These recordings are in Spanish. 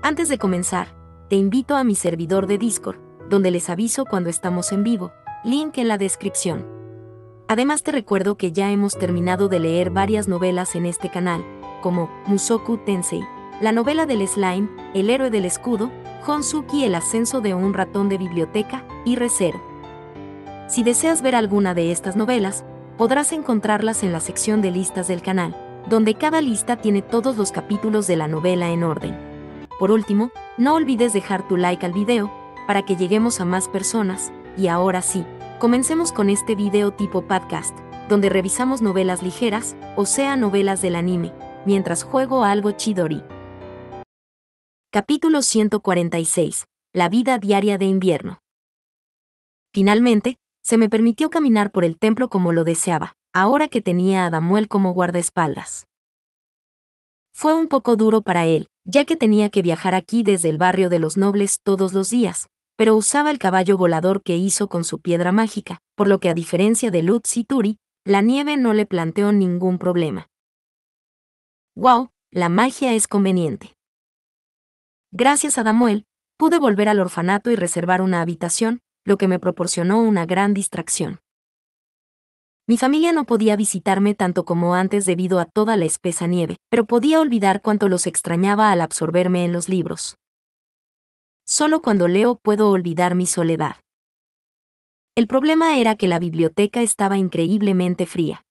Antes de comenzar, te invito a mi servidor de Discord, donde les aviso cuando estamos en vivo, link en la descripción. Además te recuerdo que ya hemos terminado de leer varias novelas en este canal, como Musoku Tensei, la novela del slime, El héroe del escudo, Honsuki el ascenso de un ratón de biblioteca y Recero. Si deseas ver alguna de estas novelas, podrás encontrarlas en la sección de listas del canal, donde cada lista tiene todos los capítulos de la novela en orden. Por último, no olvides dejar tu like al video, para que lleguemos a más personas, y ahora sí, comencemos con este video tipo podcast, donde revisamos novelas ligeras, o sea novelas del anime, mientras juego algo chidori. Capítulo 146. La vida diaria de invierno. Finalmente, se me permitió caminar por el templo como lo deseaba, ahora que tenía a Damuel como guardaespaldas. Fue un poco duro para él, ya que tenía que viajar aquí desde el barrio de los nobles todos los días, pero usaba el caballo volador que hizo con su piedra mágica, por lo que a diferencia de Lutz y Turi, la nieve no le planteó ningún problema. ¡Wow! La magia es conveniente. Gracias a Damuel, pude volver al orfanato y reservar una habitación, lo que me proporcionó una gran distracción. Mi familia no podía visitarme tanto como antes debido a toda la espesa nieve, pero podía olvidar cuánto los extrañaba al absorberme en los libros. Solo cuando leo puedo olvidar mi soledad. El problema era que la biblioteca estaba increíblemente fría.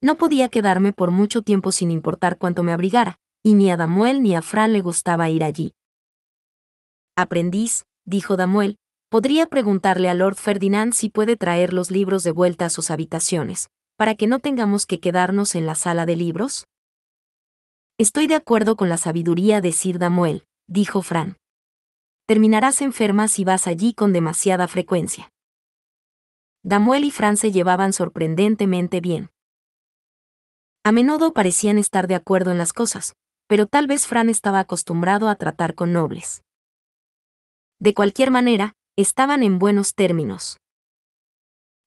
No podía quedarme por mucho tiempo sin importar cuánto me abrigara, y ni a Damuel ni a Fran le gustaba ir allí. Aprendiz, dijo Damuel, podría preguntarle a Lord Ferdinand si puede traer los libros de vuelta a sus habitaciones, para que no tengamos que quedarnos en la sala de libros? Estoy de acuerdo con la sabiduría de Sir Damuel, dijo Fran. Terminarás enferma si vas allí con demasiada frecuencia. Damuel y Fran se llevaban sorprendentemente bien. A menudo parecían estar de acuerdo en las cosas, pero tal vez Fran estaba acostumbrado a tratar con nobles. De cualquier manera, estaban en buenos términos.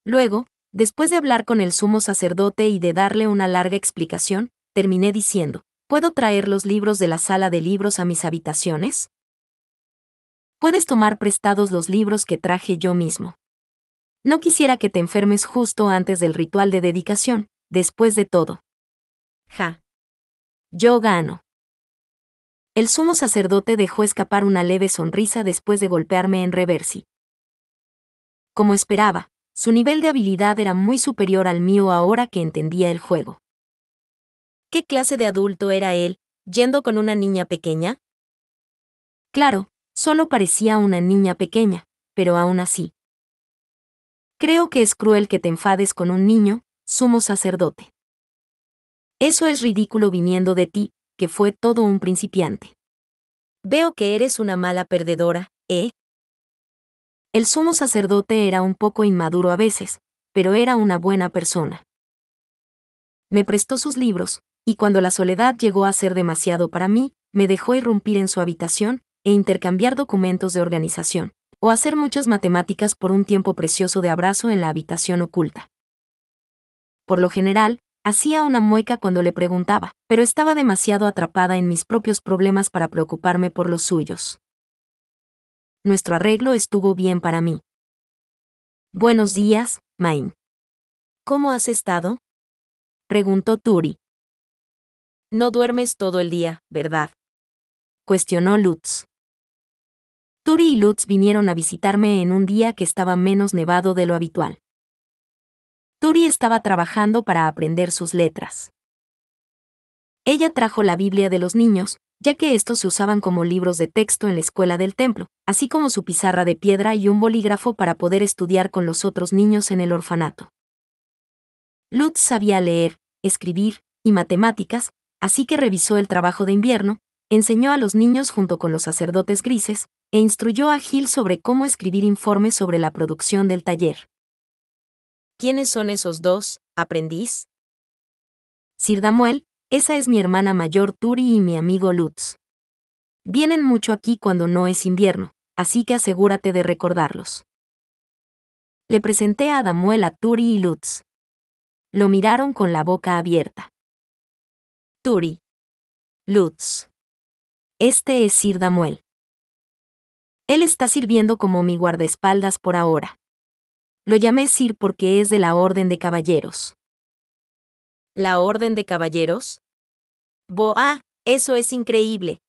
Luego, después de hablar con el sumo sacerdote y de darle una larga explicación, terminé diciendo, ¿puedo traer los libros de la sala de libros a mis habitaciones? Puedes tomar prestados los libros que traje yo mismo. No quisiera que te enfermes justo antes del ritual de dedicación, después de todo. Ja. Yo gano. El sumo sacerdote dejó escapar una leve sonrisa después de golpearme en reversi. Como esperaba, su nivel de habilidad era muy superior al mío ahora que entendía el juego. ¿Qué clase de adulto era él, yendo con una niña pequeña? Claro, solo parecía una niña pequeña, pero aún así. Creo que es cruel que te enfades con un niño, sumo sacerdote. Eso es ridículo viniendo de ti, que fue todo un principiante. Veo que eres una mala perdedora, ¿eh? El sumo sacerdote era un poco inmaduro a veces, pero era una buena persona. Me prestó sus libros, y cuando la soledad llegó a ser demasiado para mí, me dejó irrumpir en su habitación e intercambiar documentos de organización, o hacer muchas matemáticas por un tiempo precioso de abrazo en la habitación oculta. Por lo general, Hacía una mueca cuando le preguntaba, pero estaba demasiado atrapada en mis propios problemas para preocuparme por los suyos. Nuestro arreglo estuvo bien para mí. Buenos días, Main. ¿Cómo has estado? preguntó Turi. No duermes todo el día, ¿verdad? cuestionó Lutz. Turi y Lutz vinieron a visitarme en un día que estaba menos nevado de lo habitual. Tori estaba trabajando para aprender sus letras. Ella trajo la Biblia de los niños, ya que estos se usaban como libros de texto en la escuela del templo, así como su pizarra de piedra y un bolígrafo para poder estudiar con los otros niños en el orfanato. Lutz sabía leer, escribir y matemáticas, así que revisó el trabajo de invierno, enseñó a los niños junto con los sacerdotes grises, e instruyó a Gil sobre cómo escribir informes sobre la producción del taller. ¿Quiénes son esos dos, aprendiz? Sir Damuel, esa es mi hermana mayor Turi y mi amigo Lutz. Vienen mucho aquí cuando no es invierno, así que asegúrate de recordarlos. Le presenté a Damuel a Turi y Lutz. Lo miraron con la boca abierta. Turi. Lutz. Este es Sir Damuel. Él está sirviendo como mi guardaespaldas por ahora. Lo llamé Sir porque es de la Orden de Caballeros. ¿La Orden de Caballeros? Boah, eso es increíble.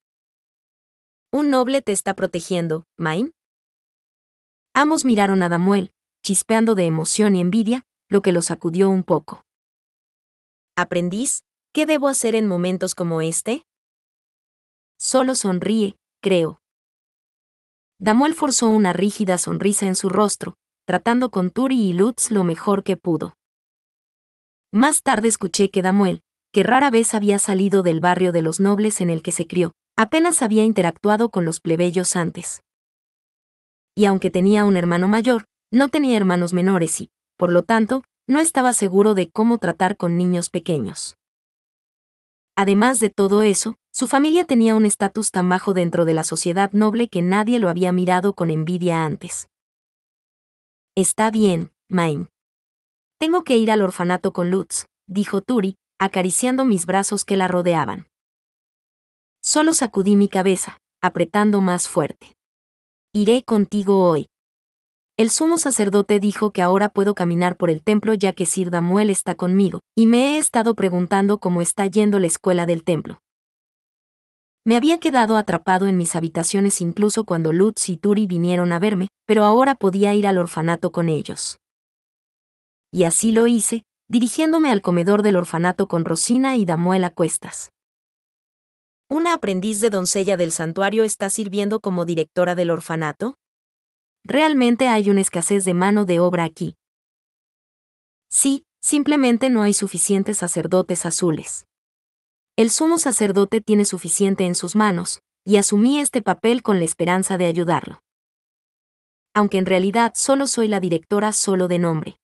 Un noble te está protegiendo, Main. Ambos miraron a Damuel, chispeando de emoción y envidia, lo que lo sacudió un poco. Aprendiz, ¿qué debo hacer en momentos como este? Solo sonríe, creo. Damuel forzó una rígida sonrisa en su rostro, tratando con Turi y Lutz lo mejor que pudo. Más tarde escuché que Damuel, que rara vez había salido del barrio de los nobles en el que se crió, apenas había interactuado con los plebeyos antes. Y aunque tenía un hermano mayor, no tenía hermanos menores y, por lo tanto, no estaba seguro de cómo tratar con niños pequeños. Además de todo eso, su familia tenía un estatus tan bajo dentro de la sociedad noble que nadie lo había mirado con envidia antes. Está bien, Maim. Tengo que ir al orfanato con Lutz, dijo Turi, acariciando mis brazos que la rodeaban. Solo sacudí mi cabeza, apretando más fuerte. Iré contigo hoy. El sumo sacerdote dijo que ahora puedo caminar por el templo ya que Sir Damuel está conmigo, y me he estado preguntando cómo está yendo la escuela del templo. Me había quedado atrapado en mis habitaciones incluso cuando Lutz y Turi vinieron a verme, pero ahora podía ir al orfanato con ellos. Y así lo hice, dirigiéndome al comedor del orfanato con Rosina y Damuela cuestas. ¿Una aprendiz de doncella del santuario está sirviendo como directora del orfanato? Realmente hay una escasez de mano de obra aquí. Sí, simplemente no hay suficientes sacerdotes azules. El sumo sacerdote tiene suficiente en sus manos, y asumí este papel con la esperanza de ayudarlo. Aunque en realidad solo soy la directora solo de nombre.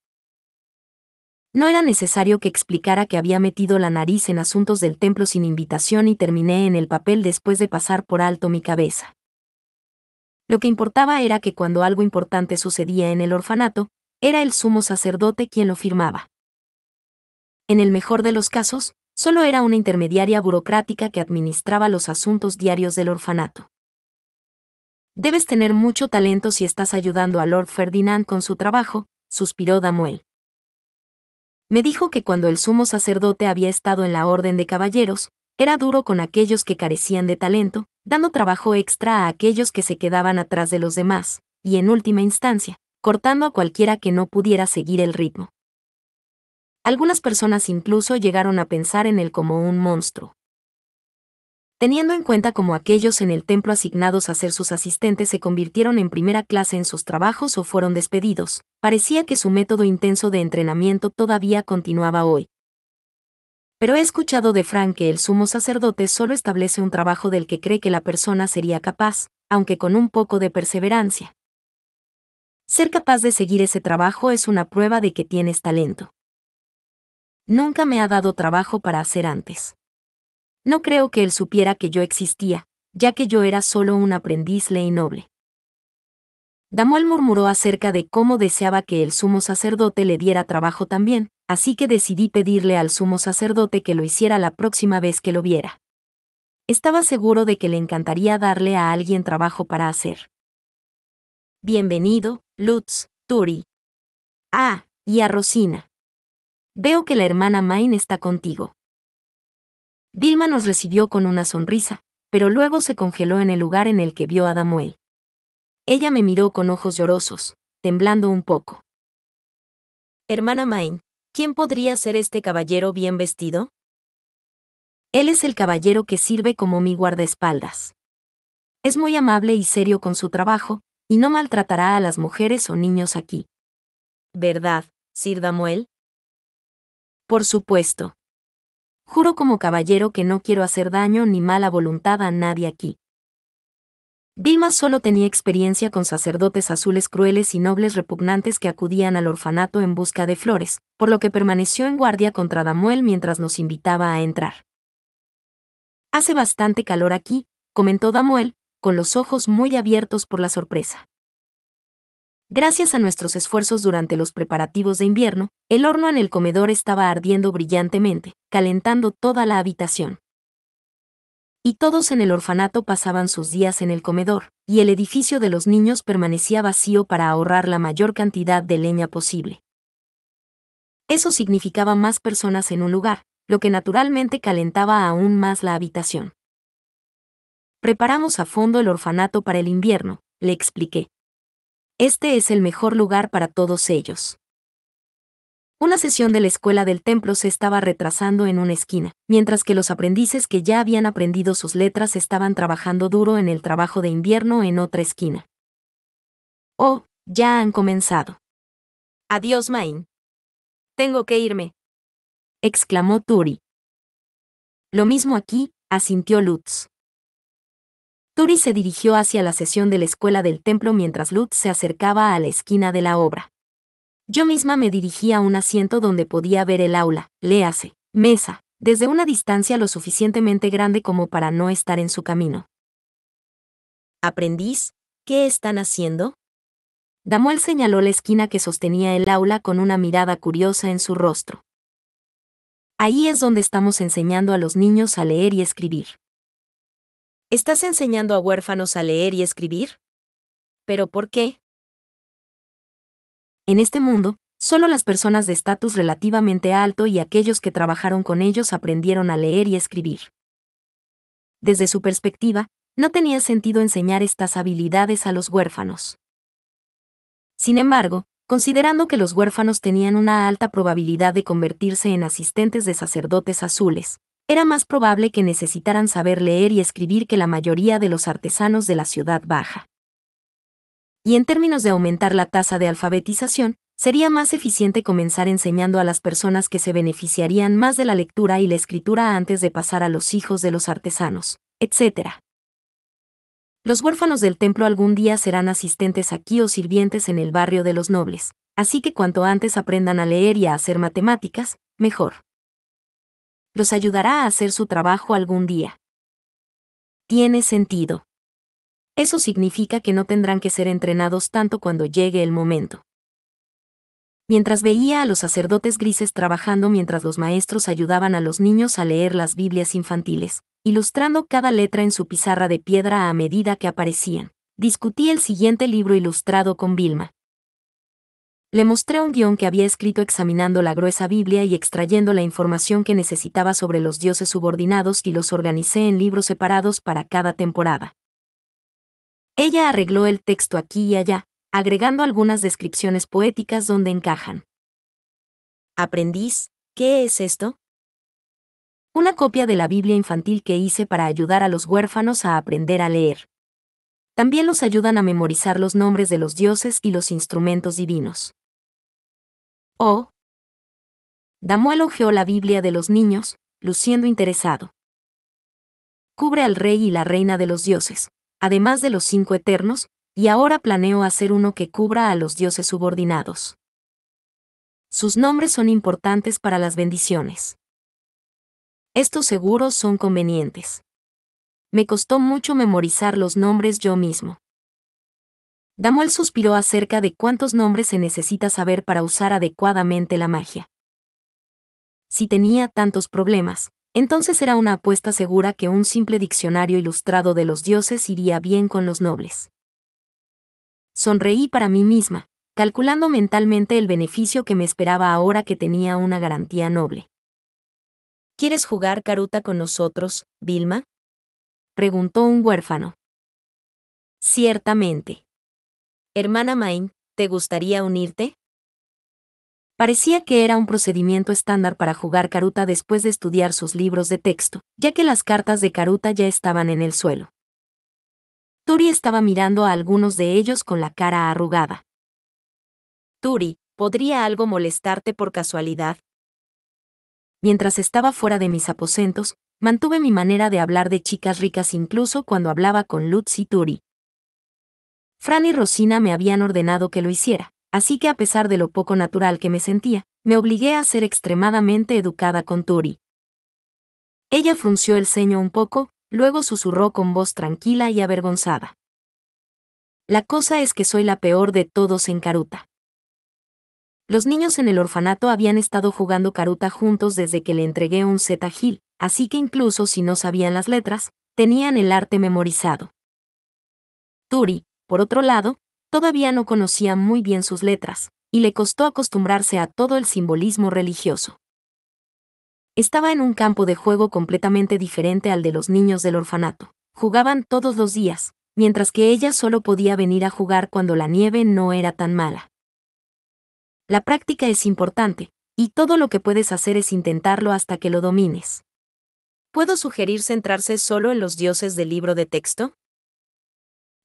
No era necesario que explicara que había metido la nariz en asuntos del templo sin invitación y terminé en el papel después de pasar por alto mi cabeza. Lo que importaba era que cuando algo importante sucedía en el orfanato, era el sumo sacerdote quien lo firmaba. En el mejor de los casos, solo era una intermediaria burocrática que administraba los asuntos diarios del orfanato. Debes tener mucho talento si estás ayudando a Lord Ferdinand con su trabajo, suspiró Damuel. Me dijo que cuando el sumo sacerdote había estado en la Orden de Caballeros, era duro con aquellos que carecían de talento, dando trabajo extra a aquellos que se quedaban atrás de los demás, y en última instancia, cortando a cualquiera que no pudiera seguir el ritmo. Algunas personas incluso llegaron a pensar en él como un monstruo. Teniendo en cuenta cómo aquellos en el templo asignados a ser sus asistentes se convirtieron en primera clase en sus trabajos o fueron despedidos, parecía que su método intenso de entrenamiento todavía continuaba hoy. Pero he escuchado de Frank que el sumo sacerdote solo establece un trabajo del que cree que la persona sería capaz, aunque con un poco de perseverancia. Ser capaz de seguir ese trabajo es una prueba de que tienes talento. Nunca me ha dado trabajo para hacer antes. No creo que él supiera que yo existía, ya que yo era solo un aprendiz ley noble. Damuel murmuró acerca de cómo deseaba que el sumo sacerdote le diera trabajo también, así que decidí pedirle al sumo sacerdote que lo hiciera la próxima vez que lo viera. Estaba seguro de que le encantaría darle a alguien trabajo para hacer. Bienvenido, Lutz, Turi. Ah, y a Rosina. Veo que la hermana Main está contigo. Dilma nos recibió con una sonrisa, pero luego se congeló en el lugar en el que vio a Damuel. Ella me miró con ojos llorosos, temblando un poco. Hermana Main, ¿quién podría ser este caballero bien vestido? Él es el caballero que sirve como mi guardaespaldas. Es muy amable y serio con su trabajo, y no maltratará a las mujeres o niños aquí. ¿Verdad, Sir Damuel? Por supuesto. Juro como caballero que no quiero hacer daño ni mala voluntad a nadie aquí. Vilma solo tenía experiencia con sacerdotes azules crueles y nobles repugnantes que acudían al orfanato en busca de flores, por lo que permaneció en guardia contra Damuel mientras nos invitaba a entrar. Hace bastante calor aquí, comentó Damuel, con los ojos muy abiertos por la sorpresa. Gracias a nuestros esfuerzos durante los preparativos de invierno, el horno en el comedor estaba ardiendo brillantemente, calentando toda la habitación. Y todos en el orfanato pasaban sus días en el comedor, y el edificio de los niños permanecía vacío para ahorrar la mayor cantidad de leña posible. Eso significaba más personas en un lugar, lo que naturalmente calentaba aún más la habitación. Preparamos a fondo el orfanato para el invierno, le expliqué, este es el mejor lugar para todos ellos. Una sesión de la escuela del templo se estaba retrasando en una esquina, mientras que los aprendices que ya habían aprendido sus letras estaban trabajando duro en el trabajo de invierno en otra esquina. Oh, ya han comenzado. Adiós, Main. Tengo que irme. exclamó Turi. Lo mismo aquí, asintió Lutz. Turi se dirigió hacia la sesión de la escuela del templo mientras Lutz se acercaba a la esquina de la obra. Yo misma me dirigí a un asiento donde podía ver el aula, léase, mesa, desde una distancia lo suficientemente grande como para no estar en su camino. Aprendiz, ¿qué están haciendo? Damuel señaló la esquina que sostenía el aula con una mirada curiosa en su rostro. Ahí es donde estamos enseñando a los niños a leer y escribir. ¿Estás enseñando a huérfanos a leer y escribir? ¿Pero por qué? En este mundo, solo las personas de estatus relativamente alto y aquellos que trabajaron con ellos aprendieron a leer y escribir. Desde su perspectiva, no tenía sentido enseñar estas habilidades a los huérfanos. Sin embargo, considerando que los huérfanos tenían una alta probabilidad de convertirse en asistentes de sacerdotes azules, era más probable que necesitaran saber leer y escribir que la mayoría de los artesanos de la ciudad baja. Y en términos de aumentar la tasa de alfabetización, sería más eficiente comenzar enseñando a las personas que se beneficiarían más de la lectura y la escritura antes de pasar a los hijos de los artesanos, etc. Los huérfanos del templo algún día serán asistentes aquí o sirvientes en el barrio de los nobles, así que cuanto antes aprendan a leer y a hacer matemáticas, mejor los ayudará a hacer su trabajo algún día. Tiene sentido. Eso significa que no tendrán que ser entrenados tanto cuando llegue el momento. Mientras veía a los sacerdotes grises trabajando mientras los maestros ayudaban a los niños a leer las Biblias infantiles, ilustrando cada letra en su pizarra de piedra a medida que aparecían, discutí el siguiente libro ilustrado con Vilma, le mostré un guión que había escrito examinando la gruesa Biblia y extrayendo la información que necesitaba sobre los dioses subordinados y los organicé en libros separados para cada temporada. Ella arregló el texto aquí y allá, agregando algunas descripciones poéticas donde encajan. Aprendiz, ¿qué es esto? Una copia de la Biblia infantil que hice para ayudar a los huérfanos a aprender a leer. También los ayudan a memorizar los nombres de los dioses y los instrumentos divinos. Oh. Damuel elogió la Biblia de los niños, luciendo interesado. Cubre al rey y la reina de los dioses, además de los cinco eternos, y ahora planeo hacer uno que cubra a los dioses subordinados. Sus nombres son importantes para las bendiciones. Estos seguros son convenientes. Me costó mucho memorizar los nombres yo mismo. Damuel suspiró acerca de cuántos nombres se necesita saber para usar adecuadamente la magia. Si tenía tantos problemas, entonces era una apuesta segura que un simple diccionario ilustrado de los dioses iría bien con los nobles. Sonreí para mí misma, calculando mentalmente el beneficio que me esperaba ahora que tenía una garantía noble. ¿Quieres jugar caruta con nosotros, Vilma? preguntó un huérfano. Ciertamente. Hermana Main, ¿te gustaría unirte? Parecía que era un procedimiento estándar para jugar Karuta después de estudiar sus libros de texto, ya que las cartas de Karuta ya estaban en el suelo. Turi estaba mirando a algunos de ellos con la cara arrugada. Turi, ¿podría algo molestarte por casualidad? Mientras estaba fuera de mis aposentos, mantuve mi manera de hablar de chicas ricas incluso cuando hablaba con Lutz y Turi, Fran y Rosina me habían ordenado que lo hiciera, así que a pesar de lo poco natural que me sentía, me obligué a ser extremadamente educada con Turi. Ella frunció el ceño un poco, luego susurró con voz tranquila y avergonzada. La cosa es que soy la peor de todos en Caruta. Los niños en el orfanato habían estado jugando Caruta juntos desde que le entregué un z Gil, así que incluso si no sabían las letras, tenían el arte memorizado. Turi, por otro lado, todavía no conocía muy bien sus letras, y le costó acostumbrarse a todo el simbolismo religioso. Estaba en un campo de juego completamente diferente al de los niños del orfanato. Jugaban todos los días, mientras que ella solo podía venir a jugar cuando la nieve no era tan mala. La práctica es importante, y todo lo que puedes hacer es intentarlo hasta que lo domines. ¿Puedo sugerir centrarse solo en los dioses del libro de texto?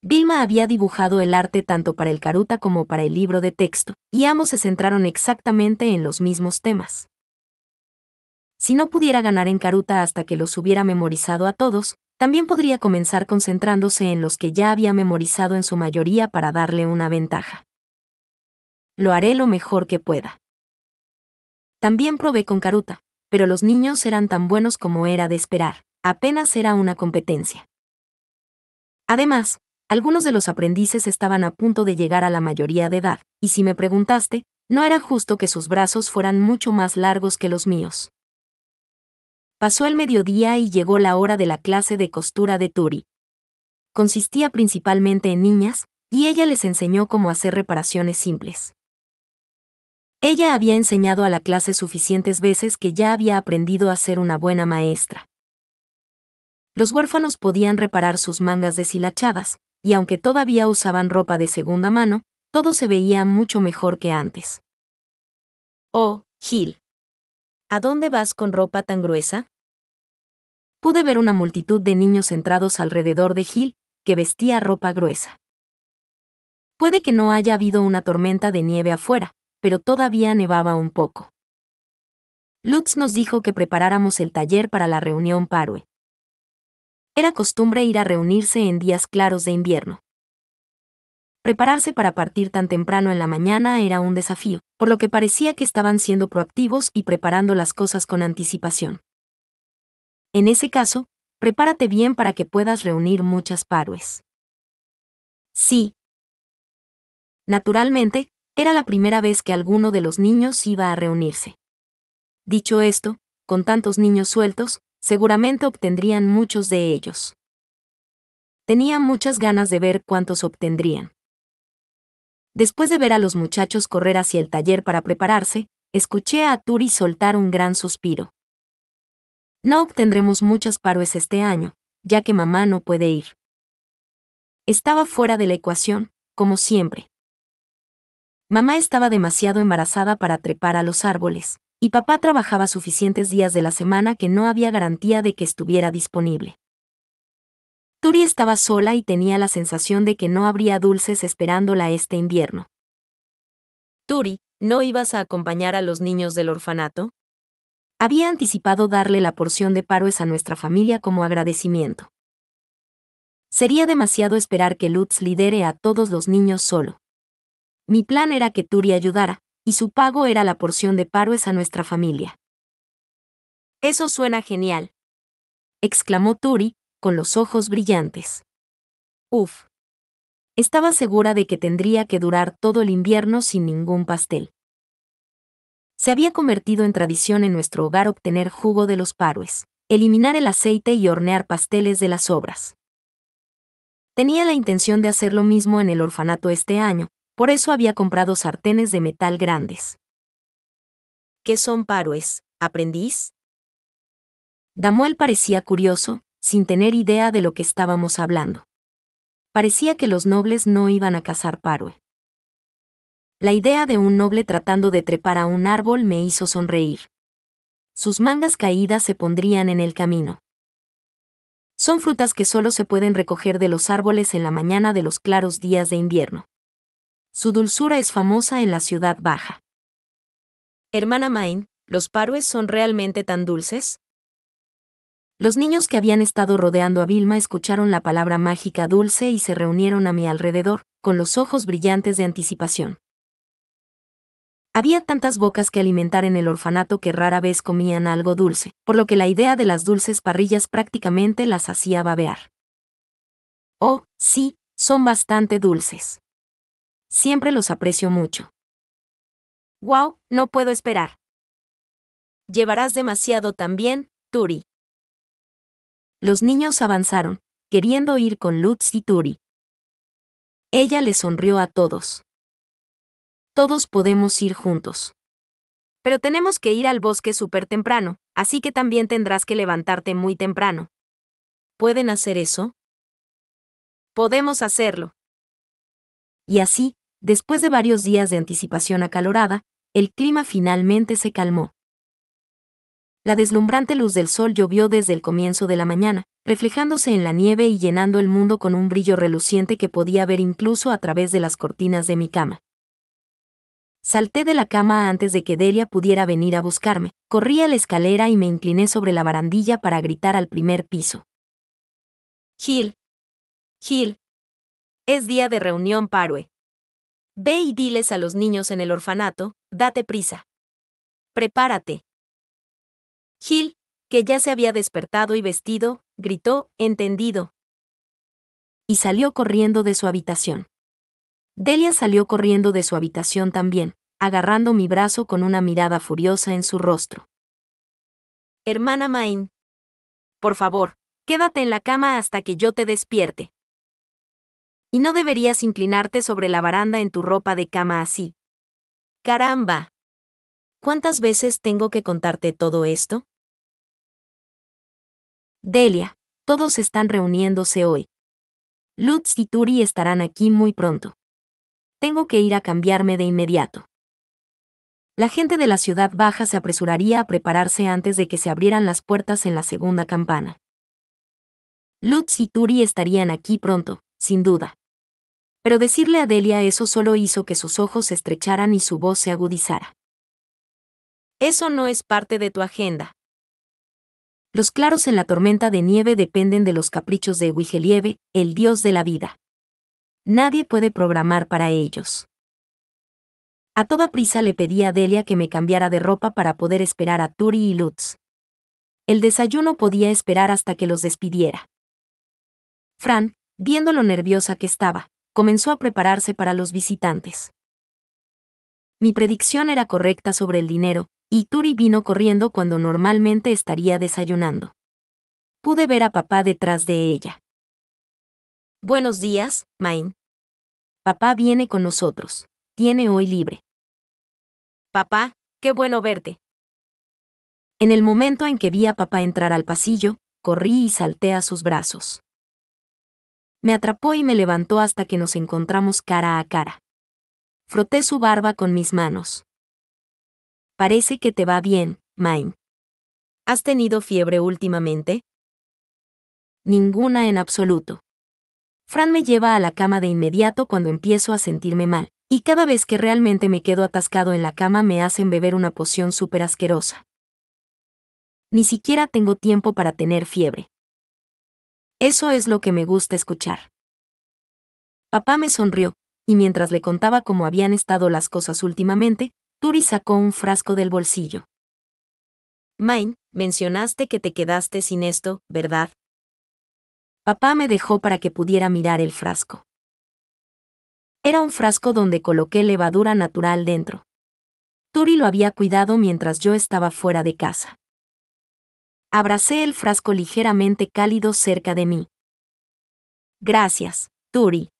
Vilma había dibujado el arte tanto para el Karuta como para el libro de texto, y ambos se centraron exactamente en los mismos temas. Si no pudiera ganar en Karuta hasta que los hubiera memorizado a todos, también podría comenzar concentrándose en los que ya había memorizado en su mayoría para darle una ventaja. Lo haré lo mejor que pueda. También probé con Karuta, pero los niños eran tan buenos como era de esperar, apenas era una competencia. Además, algunos de los aprendices estaban a punto de llegar a la mayoría de edad, y si me preguntaste, no era justo que sus brazos fueran mucho más largos que los míos. Pasó el mediodía y llegó la hora de la clase de costura de Turi. Consistía principalmente en niñas, y ella les enseñó cómo hacer reparaciones simples. Ella había enseñado a la clase suficientes veces que ya había aprendido a ser una buena maestra. Los huérfanos podían reparar sus mangas deshilachadas, y aunque todavía usaban ropa de segunda mano, todo se veía mucho mejor que antes. Oh, Gil. ¿A dónde vas con ropa tan gruesa? Pude ver una multitud de niños centrados alrededor de Gil, que vestía ropa gruesa. Puede que no haya habido una tormenta de nieve afuera, pero todavía nevaba un poco. Lutz nos dijo que preparáramos el taller para la reunión parue. Era costumbre ir a reunirse en días claros de invierno. Prepararse para partir tan temprano en la mañana era un desafío, por lo que parecía que estaban siendo proactivos y preparando las cosas con anticipación. En ese caso, prepárate bien para que puedas reunir muchas parues. Sí. Naturalmente, era la primera vez que alguno de los niños iba a reunirse. Dicho esto, con tantos niños sueltos, seguramente obtendrían muchos de ellos. Tenía muchas ganas de ver cuántos obtendrían. Después de ver a los muchachos correr hacia el taller para prepararse, escuché a Turi soltar un gran suspiro. No obtendremos muchas paroes este año, ya que mamá no puede ir. Estaba fuera de la ecuación, como siempre. Mamá estaba demasiado embarazada para trepar a los árboles. Mi papá trabajaba suficientes días de la semana que no había garantía de que estuviera disponible. Turi estaba sola y tenía la sensación de que no habría dulces esperándola este invierno. Turi, ¿no ibas a acompañar a los niños del orfanato? Había anticipado darle la porción de paroes a nuestra familia como agradecimiento. Sería demasiado esperar que Lutz lidere a todos los niños solo. Mi plan era que Turi ayudara, y su pago era la porción de parues a nuestra familia. Eso suena genial, exclamó Turi, con los ojos brillantes. Uf. Estaba segura de que tendría que durar todo el invierno sin ningún pastel. Se había convertido en tradición en nuestro hogar obtener jugo de los parues, eliminar el aceite y hornear pasteles de las obras. Tenía la intención de hacer lo mismo en el orfanato este año, por eso había comprado sartenes de metal grandes. ¿Qué son parues, aprendiz? Damuel parecía curioso, sin tener idea de lo que estábamos hablando. Parecía que los nobles no iban a cazar parue. La idea de un noble tratando de trepar a un árbol me hizo sonreír. Sus mangas caídas se pondrían en el camino. Son frutas que solo se pueden recoger de los árboles en la mañana de los claros días de invierno. Su dulzura es famosa en la ciudad baja. Hermana Main, ¿los parues son realmente tan dulces? Los niños que habían estado rodeando a Vilma escucharon la palabra mágica dulce y se reunieron a mi alrededor, con los ojos brillantes de anticipación. Había tantas bocas que alimentar en el orfanato que rara vez comían algo dulce, por lo que la idea de las dulces parrillas prácticamente las hacía babear. Oh, sí, son bastante dulces siempre los aprecio mucho. ¡Wow! No puedo esperar. Llevarás demasiado también, Turi. Los niños avanzaron, queriendo ir con Lutz y Turi. Ella le sonrió a todos. Todos podemos ir juntos. Pero tenemos que ir al bosque súper temprano, así que también tendrás que levantarte muy temprano. ¿Pueden hacer eso? Podemos hacerlo. Y así, Después de varios días de anticipación acalorada, el clima finalmente se calmó. La deslumbrante luz del sol llovió desde el comienzo de la mañana, reflejándose en la nieve y llenando el mundo con un brillo reluciente que podía ver incluso a través de las cortinas de mi cama. Salté de la cama antes de que Delia pudiera venir a buscarme, corrí a la escalera y me incliné sobre la barandilla para gritar al primer piso. Gil. Gil. Es día de reunión, Parue. Ve y diles a los niños en el orfanato, date prisa. Prepárate. Gil, que ya se había despertado y vestido, gritó, entendido. Y salió corriendo de su habitación. Delia salió corriendo de su habitación también, agarrando mi brazo con una mirada furiosa en su rostro. Hermana Main. Por favor, quédate en la cama hasta que yo te despierte. Y no deberías inclinarte sobre la baranda en tu ropa de cama así. Caramba. ¿Cuántas veces tengo que contarte todo esto? Delia, todos están reuniéndose hoy. Lutz y Turi estarán aquí muy pronto. Tengo que ir a cambiarme de inmediato. La gente de la ciudad baja se apresuraría a prepararse antes de que se abrieran las puertas en la segunda campana. Lutz y Turi estarían aquí pronto, sin duda pero decirle a Delia eso solo hizo que sus ojos se estrecharan y su voz se agudizara. Eso no es parte de tu agenda. Los claros en la tormenta de nieve dependen de los caprichos de Wigelieve, el dios de la vida. Nadie puede programar para ellos. A toda prisa le pedí a Delia que me cambiara de ropa para poder esperar a Turi y Lutz. El desayuno podía esperar hasta que los despidiera. Fran, viendo lo nerviosa que estaba, comenzó a prepararse para los visitantes. Mi predicción era correcta sobre el dinero, y Turi vino corriendo cuando normalmente estaría desayunando. Pude ver a papá detrás de ella. Buenos días, Main. Papá viene con nosotros. Tiene hoy libre. Papá, qué bueno verte. En el momento en que vi a papá entrar al pasillo, corrí y salté a sus brazos. Me atrapó y me levantó hasta que nos encontramos cara a cara. Froté su barba con mis manos. Parece que te va bien, Maine. ¿Has tenido fiebre últimamente? Ninguna en absoluto. Fran me lleva a la cama de inmediato cuando empiezo a sentirme mal, y cada vez que realmente me quedo atascado en la cama me hacen beber una poción súper asquerosa. Ni siquiera tengo tiempo para tener fiebre. Eso es lo que me gusta escuchar. Papá me sonrió, y mientras le contaba cómo habían estado las cosas últimamente, Turi sacó un frasco del bolsillo. Main, mencionaste que te quedaste sin esto, ¿verdad? Papá me dejó para que pudiera mirar el frasco. Era un frasco donde coloqué levadura natural dentro. Turi lo había cuidado mientras yo estaba fuera de casa abracé el frasco ligeramente cálido cerca de mí. Gracias, Turi.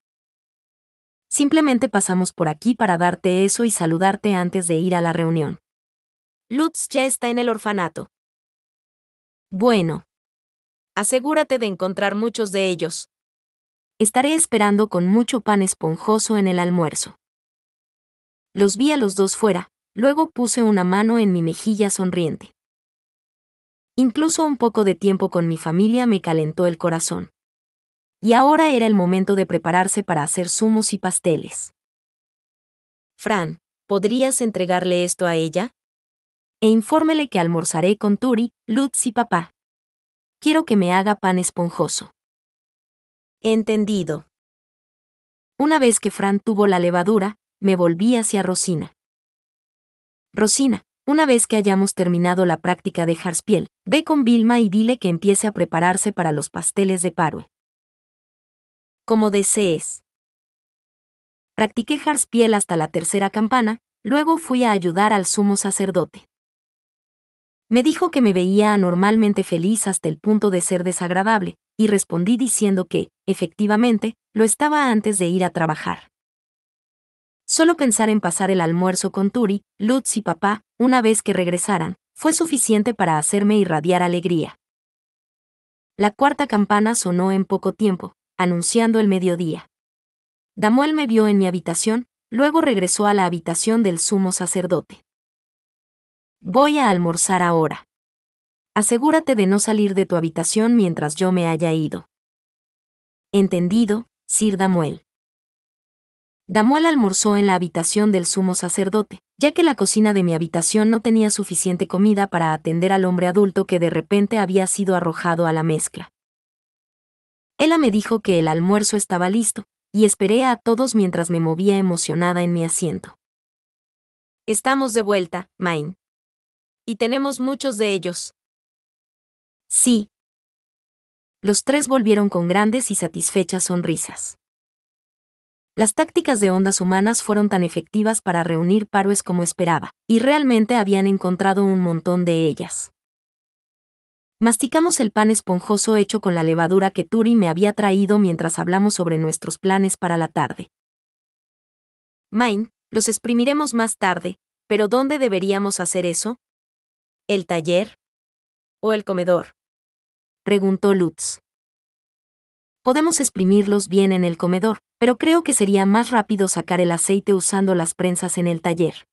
Simplemente pasamos por aquí para darte eso y saludarte antes de ir a la reunión. Lutz ya está en el orfanato. Bueno. Asegúrate de encontrar muchos de ellos. Estaré esperando con mucho pan esponjoso en el almuerzo. Los vi a los dos fuera, luego puse una mano en mi mejilla sonriente. Incluso un poco de tiempo con mi familia me calentó el corazón. Y ahora era el momento de prepararse para hacer zumos y pasteles. Fran, ¿podrías entregarle esto a ella? E infórmele que almorzaré con Turi, Lutz y papá. Quiero que me haga pan esponjoso. Entendido. Una vez que Fran tuvo la levadura, me volví hacia Rosina. Rosina, una vez que hayamos terminado la práctica de Harspiel, ve con Vilma y dile que empiece a prepararse para los pasteles de Parue. Como desees. Practiqué Harspiel hasta la tercera campana, luego fui a ayudar al sumo sacerdote. Me dijo que me veía anormalmente feliz hasta el punto de ser desagradable, y respondí diciendo que, efectivamente, lo estaba antes de ir a trabajar. Solo pensar en pasar el almuerzo con Turi, Lutz y papá, una vez que regresaran, fue suficiente para hacerme irradiar alegría. La cuarta campana sonó en poco tiempo, anunciando el mediodía. Damuel me vio en mi habitación, luego regresó a la habitación del sumo sacerdote. Voy a almorzar ahora. Asegúrate de no salir de tu habitación mientras yo me haya ido. Entendido, Sir Damuel. Damual almorzó en la habitación del sumo sacerdote, ya que la cocina de mi habitación no tenía suficiente comida para atender al hombre adulto que de repente había sido arrojado a la mezcla. Ella me dijo que el almuerzo estaba listo, y esperé a todos mientras me movía emocionada en mi asiento. Estamos de vuelta, Main. Y tenemos muchos de ellos. Sí. Los tres volvieron con grandes y satisfechas sonrisas. Las tácticas de ondas humanas fueron tan efectivas para reunir parues como esperaba, y realmente habían encontrado un montón de ellas. Masticamos el pan esponjoso hecho con la levadura que Turi me había traído mientras hablamos sobre nuestros planes para la tarde. Main, los exprimiremos más tarde, pero ¿dónde deberíamos hacer eso? ¿El taller? ¿O el comedor? Preguntó Lutz. Podemos exprimirlos bien en el comedor, pero creo que sería más rápido sacar el aceite usando las prensas en el taller.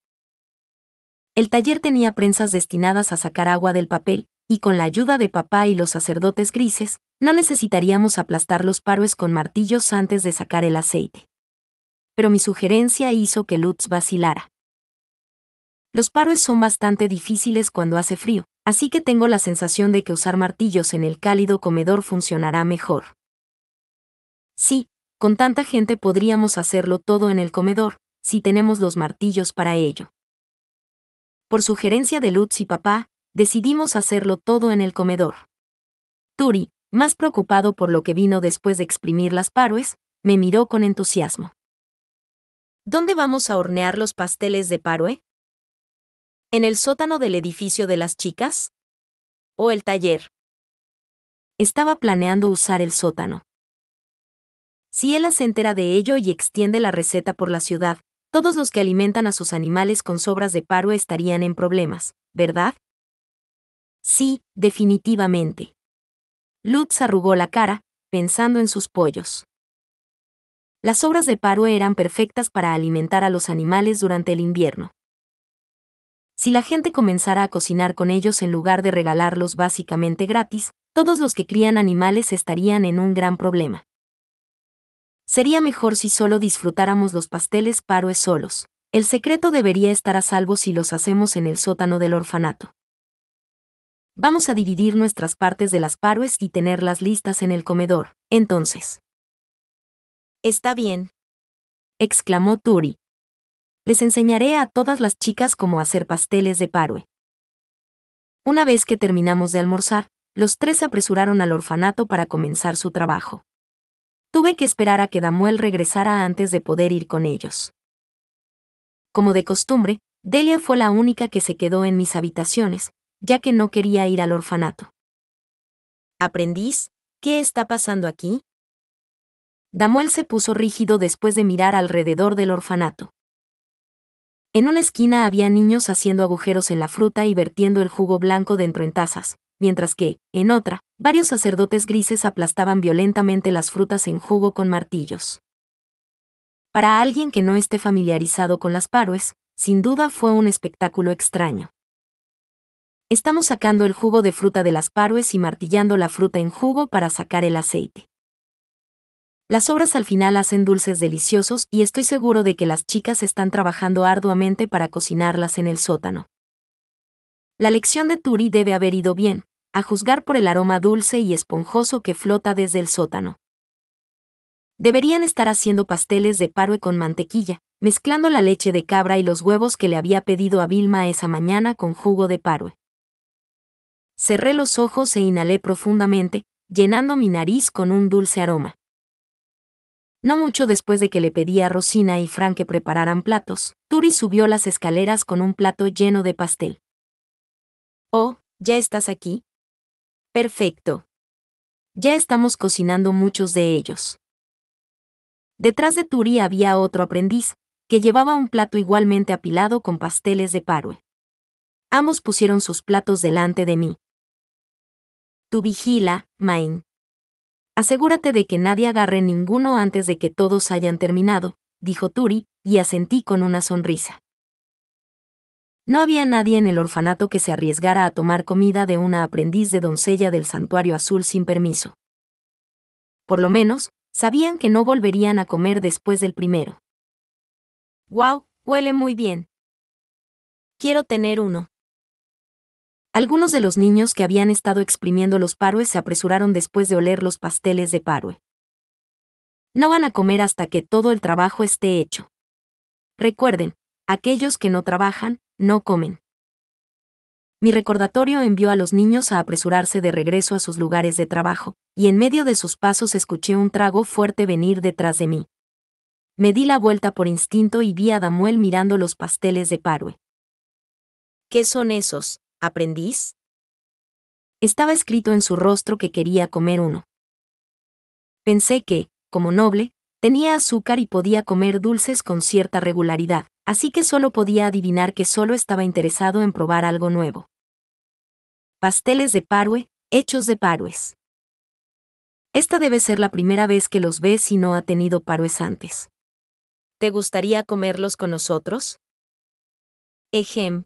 El taller tenía prensas destinadas a sacar agua del papel, y con la ayuda de papá y los sacerdotes grises, no necesitaríamos aplastar los paros con martillos antes de sacar el aceite. Pero mi sugerencia hizo que Lutz vacilara. Los paros son bastante difíciles cuando hace frío, así que tengo la sensación de que usar martillos en el cálido comedor funcionará mejor. Sí, con tanta gente podríamos hacerlo todo en el comedor, si tenemos los martillos para ello. Por sugerencia de Lutz y papá, decidimos hacerlo todo en el comedor. Turi, más preocupado por lo que vino después de exprimir las parues, me miró con entusiasmo. ¿Dónde vamos a hornear los pasteles de parue? ¿En el sótano del edificio de las chicas? ¿O el taller? Estaba planeando usar el sótano. Si Ella se entera de ello y extiende la receta por la ciudad, todos los que alimentan a sus animales con sobras de paro estarían en problemas, ¿verdad? Sí, definitivamente. Lutz arrugó la cara, pensando en sus pollos. Las sobras de paro eran perfectas para alimentar a los animales durante el invierno. Si la gente comenzara a cocinar con ellos en lugar de regalarlos básicamente gratis, todos los que crían animales estarían en un gran problema. Sería mejor si solo disfrutáramos los pasteles paroes solos. El secreto debería estar a salvo si los hacemos en el sótano del orfanato. Vamos a dividir nuestras partes de las paroes y tenerlas listas en el comedor, entonces. Está bien. exclamó Turi. Les enseñaré a todas las chicas cómo hacer pasteles de parue. Una vez que terminamos de almorzar, los tres se apresuraron al orfanato para comenzar su trabajo. Tuve que esperar a que Damuel regresara antes de poder ir con ellos. Como de costumbre, Delia fue la única que se quedó en mis habitaciones, ya que no quería ir al orfanato. ¿Aprendiz? ¿Qué está pasando aquí? Damuel se puso rígido después de mirar alrededor del orfanato. En una esquina había niños haciendo agujeros en la fruta y vertiendo el jugo blanco dentro en tazas, mientras que, en otra, varios sacerdotes grises aplastaban violentamente las frutas en jugo con martillos. Para alguien que no esté familiarizado con las parues, sin duda fue un espectáculo extraño. Estamos sacando el jugo de fruta de las parues y martillando la fruta en jugo para sacar el aceite. Las obras al final hacen dulces deliciosos y estoy seguro de que las chicas están trabajando arduamente para cocinarlas en el sótano. La lección de Turi debe haber ido bien, a juzgar por el aroma dulce y esponjoso que flota desde el sótano. Deberían estar haciendo pasteles de parue con mantequilla, mezclando la leche de cabra y los huevos que le había pedido a Vilma esa mañana con jugo de parue. Cerré los ojos e inhalé profundamente, llenando mi nariz con un dulce aroma. No mucho después de que le pedí a Rosina y Frank que prepararan platos, Turi subió las escaleras con un plato lleno de pastel. Oh, ya estás aquí, Perfecto. Ya estamos cocinando muchos de ellos. Detrás de Turi había otro aprendiz, que llevaba un plato igualmente apilado con pasteles de parue. Ambos pusieron sus platos delante de mí. Tu vigila, Main. Asegúrate de que nadie agarre ninguno antes de que todos hayan terminado, dijo Turi, y asentí con una sonrisa. No había nadie en el orfanato que se arriesgara a tomar comida de una aprendiz de doncella del santuario azul sin permiso. Por lo menos, sabían que no volverían a comer después del primero. —¡Guau! Huele muy bien. Quiero tener uno. Algunos de los niños que habían estado exprimiendo los parues se apresuraron después de oler los pasteles de parue. No van a comer hasta que todo el trabajo esté hecho. Recuerden, aquellos que no trabajan, no comen. Mi recordatorio envió a los niños a apresurarse de regreso a sus lugares de trabajo, y en medio de sus pasos escuché un trago fuerte venir detrás de mí. Me di la vuelta por instinto y vi a Damuel mirando los pasteles de Parue. ¿Qué son esos, aprendiz? Estaba escrito en su rostro que quería comer uno. Pensé que, como noble, tenía azúcar y podía comer dulces con cierta regularidad, así que solo podía adivinar que solo estaba interesado en probar algo nuevo. Pasteles de parue, hechos de parues. Esta debe ser la primera vez que los ves si no ha tenido parues antes. ¿Te gustaría comerlos con nosotros? Ejem.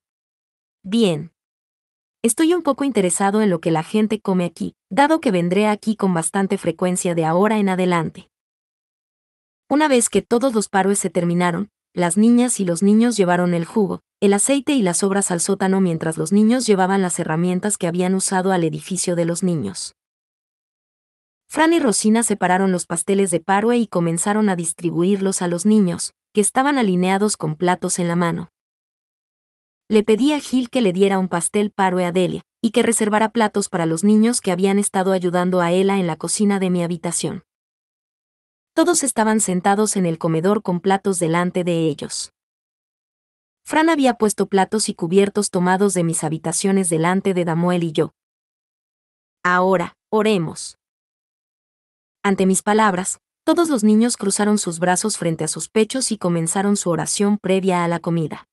Bien. Estoy un poco interesado en lo que la gente come aquí, dado que vendré aquí con bastante frecuencia de ahora en adelante. Una vez que todos los parues se terminaron, las niñas y los niños llevaron el jugo, el aceite y las obras al sótano mientras los niños llevaban las herramientas que habían usado al edificio de los niños. Fran y Rosina separaron los pasteles de Parue y comenzaron a distribuirlos a los niños, que estaban alineados con platos en la mano. Le pedí a Gil que le diera un pastel Parue a Delia, y que reservara platos para los niños que habían estado ayudando a Ela en la cocina de mi habitación. Todos estaban sentados en el comedor con platos delante de ellos. Fran había puesto platos y cubiertos tomados de mis habitaciones delante de Damuel y yo. Ahora, oremos. Ante mis palabras, todos los niños cruzaron sus brazos frente a sus pechos y comenzaron su oración previa a la comida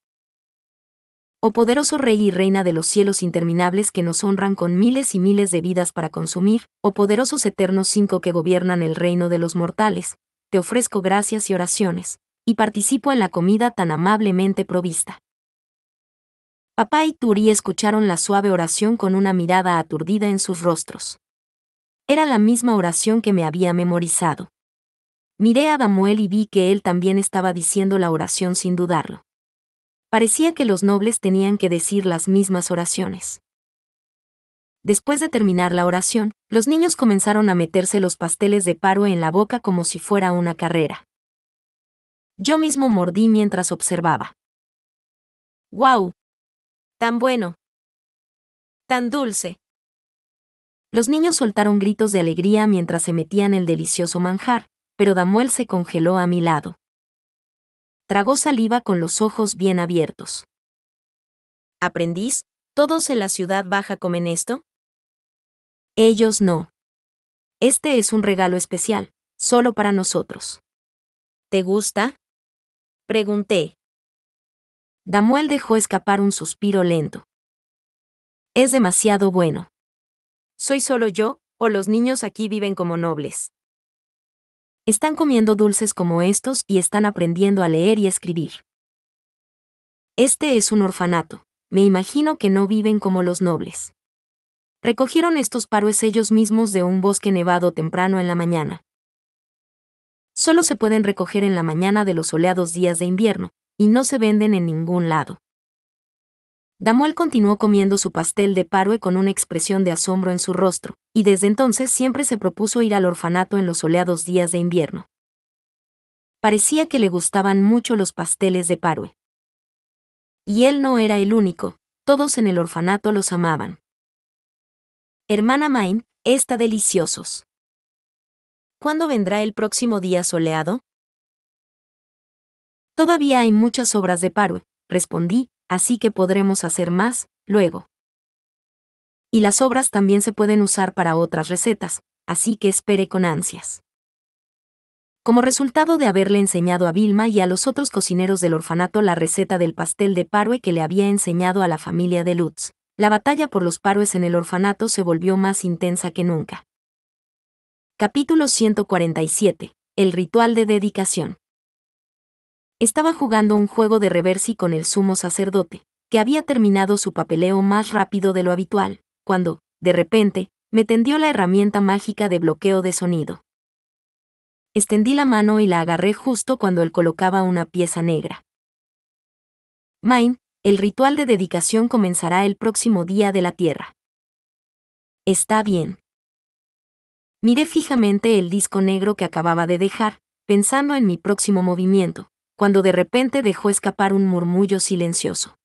oh poderoso Rey y Reina de los cielos interminables que nos honran con miles y miles de vidas para consumir, oh poderosos eternos cinco que gobiernan el reino de los mortales, te ofrezco gracias y oraciones, y participo en la comida tan amablemente provista. Papá y Turi escucharon la suave oración con una mirada aturdida en sus rostros. Era la misma oración que me había memorizado. Miré a Damuel y vi que él también estaba diciendo la oración sin dudarlo parecía que los nobles tenían que decir las mismas oraciones. Después de terminar la oración, los niños comenzaron a meterse los pasteles de paro en la boca como si fuera una carrera. Yo mismo mordí mientras observaba. ¡Guau! ¡Tan bueno! ¡Tan dulce! Los niños soltaron gritos de alegría mientras se metían el delicioso manjar, pero Damuel se congeló a mi lado. Tragó saliva con los ojos bien abiertos. Aprendiz, ¿todos en la ciudad baja comen esto? Ellos no. Este es un regalo especial, solo para nosotros. ¿Te gusta? Pregunté. Damuel dejó escapar un suspiro lento. Es demasiado bueno. ¿Soy solo yo, o los niños aquí viven como nobles? Están comiendo dulces como estos y están aprendiendo a leer y escribir. Este es un orfanato. Me imagino que no viven como los nobles. Recogieron estos paroes ellos mismos de un bosque nevado temprano en la mañana. Solo se pueden recoger en la mañana de los soleados días de invierno, y no se venden en ningún lado. Damuel continuó comiendo su pastel de parue con una expresión de asombro en su rostro, y desde entonces siempre se propuso ir al orfanato en los soleados días de invierno. Parecía que le gustaban mucho los pasteles de parue. Y él no era el único, todos en el orfanato los amaban. Hermana Main, está deliciosos. ¿Cuándo vendrá el próximo día soleado? Todavía hay muchas obras de parue, respondí, así que podremos hacer más, luego. Y las obras también se pueden usar para otras recetas, así que espere con ansias. Como resultado de haberle enseñado a Vilma y a los otros cocineros del orfanato la receta del pastel de parue que le había enseñado a la familia de Lutz, la batalla por los parues en el orfanato se volvió más intensa que nunca. Capítulo 147. El ritual de dedicación. Estaba jugando un juego de reversi con el sumo sacerdote, que había terminado su papeleo más rápido de lo habitual, cuando, de repente, me tendió la herramienta mágica de bloqueo de sonido. Extendí la mano y la agarré justo cuando él colocaba una pieza negra. Main, el ritual de dedicación comenzará el próximo día de la Tierra. Está bien. Miré fijamente el disco negro que acababa de dejar, pensando en mi próximo movimiento, cuando de repente dejó escapar un murmullo silencioso.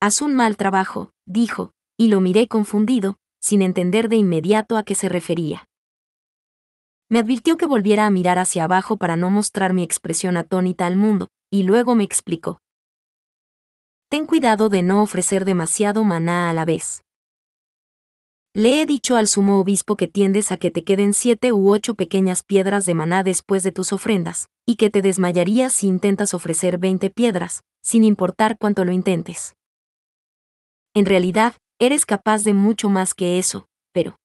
Haz un mal trabajo, dijo, y lo miré confundido, sin entender de inmediato a qué se refería. Me advirtió que volviera a mirar hacia abajo para no mostrar mi expresión atónita al mundo, y luego me explicó. Ten cuidado de no ofrecer demasiado maná a la vez. Le he dicho al sumo obispo que tiendes a que te queden siete u ocho pequeñas piedras de maná después de tus ofrendas, y que te desmayarías si intentas ofrecer veinte piedras, sin importar cuánto lo intentes. En realidad, eres capaz de mucho más que eso, pero...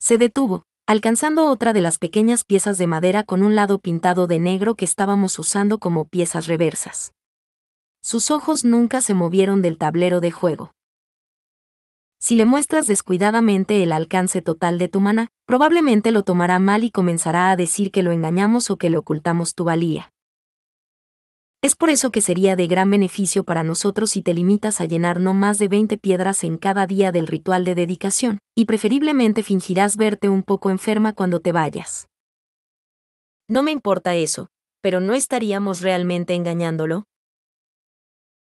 Se detuvo, alcanzando otra de las pequeñas piezas de madera con un lado pintado de negro que estábamos usando como piezas reversas. Sus ojos nunca se movieron del tablero de juego. Si le muestras descuidadamente el alcance total de tu mana, probablemente lo tomará mal y comenzará a decir que lo engañamos o que le ocultamos tu valía. Es por eso que sería de gran beneficio para nosotros si te limitas a llenar no más de 20 piedras en cada día del ritual de dedicación, y preferiblemente fingirás verte un poco enferma cuando te vayas. No me importa eso, pero ¿no estaríamos realmente engañándolo?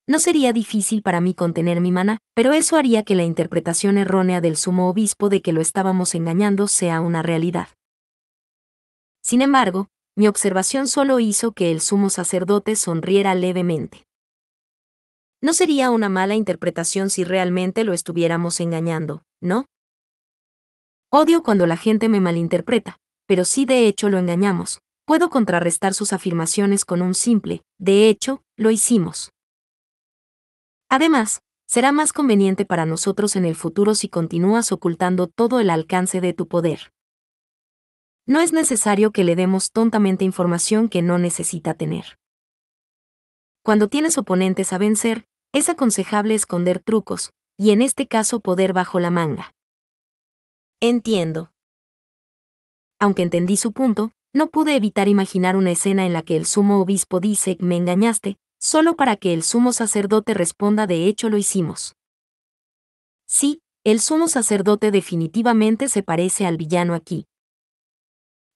No sería difícil para mí contener mi maná, pero eso haría que la interpretación errónea del sumo obispo de que lo estábamos engañando sea una realidad. Sin embargo, mi observación solo hizo que el sumo sacerdote sonriera levemente. No sería una mala interpretación si realmente lo estuviéramos engañando, ¿no? Odio cuando la gente me malinterpreta, pero sí de hecho lo engañamos. Puedo contrarrestar sus afirmaciones con un simple, de hecho, lo hicimos. Además, será más conveniente para nosotros en el futuro si continúas ocultando todo el alcance de tu poder. No es necesario que le demos tontamente información que no necesita tener. Cuando tienes oponentes a vencer, es aconsejable esconder trucos, y en este caso poder bajo la manga. Entiendo. Aunque entendí su punto, no pude evitar imaginar una escena en la que el sumo obispo dice, me engañaste, solo para que el sumo sacerdote responda de hecho lo hicimos. Sí, el sumo sacerdote definitivamente se parece al villano aquí.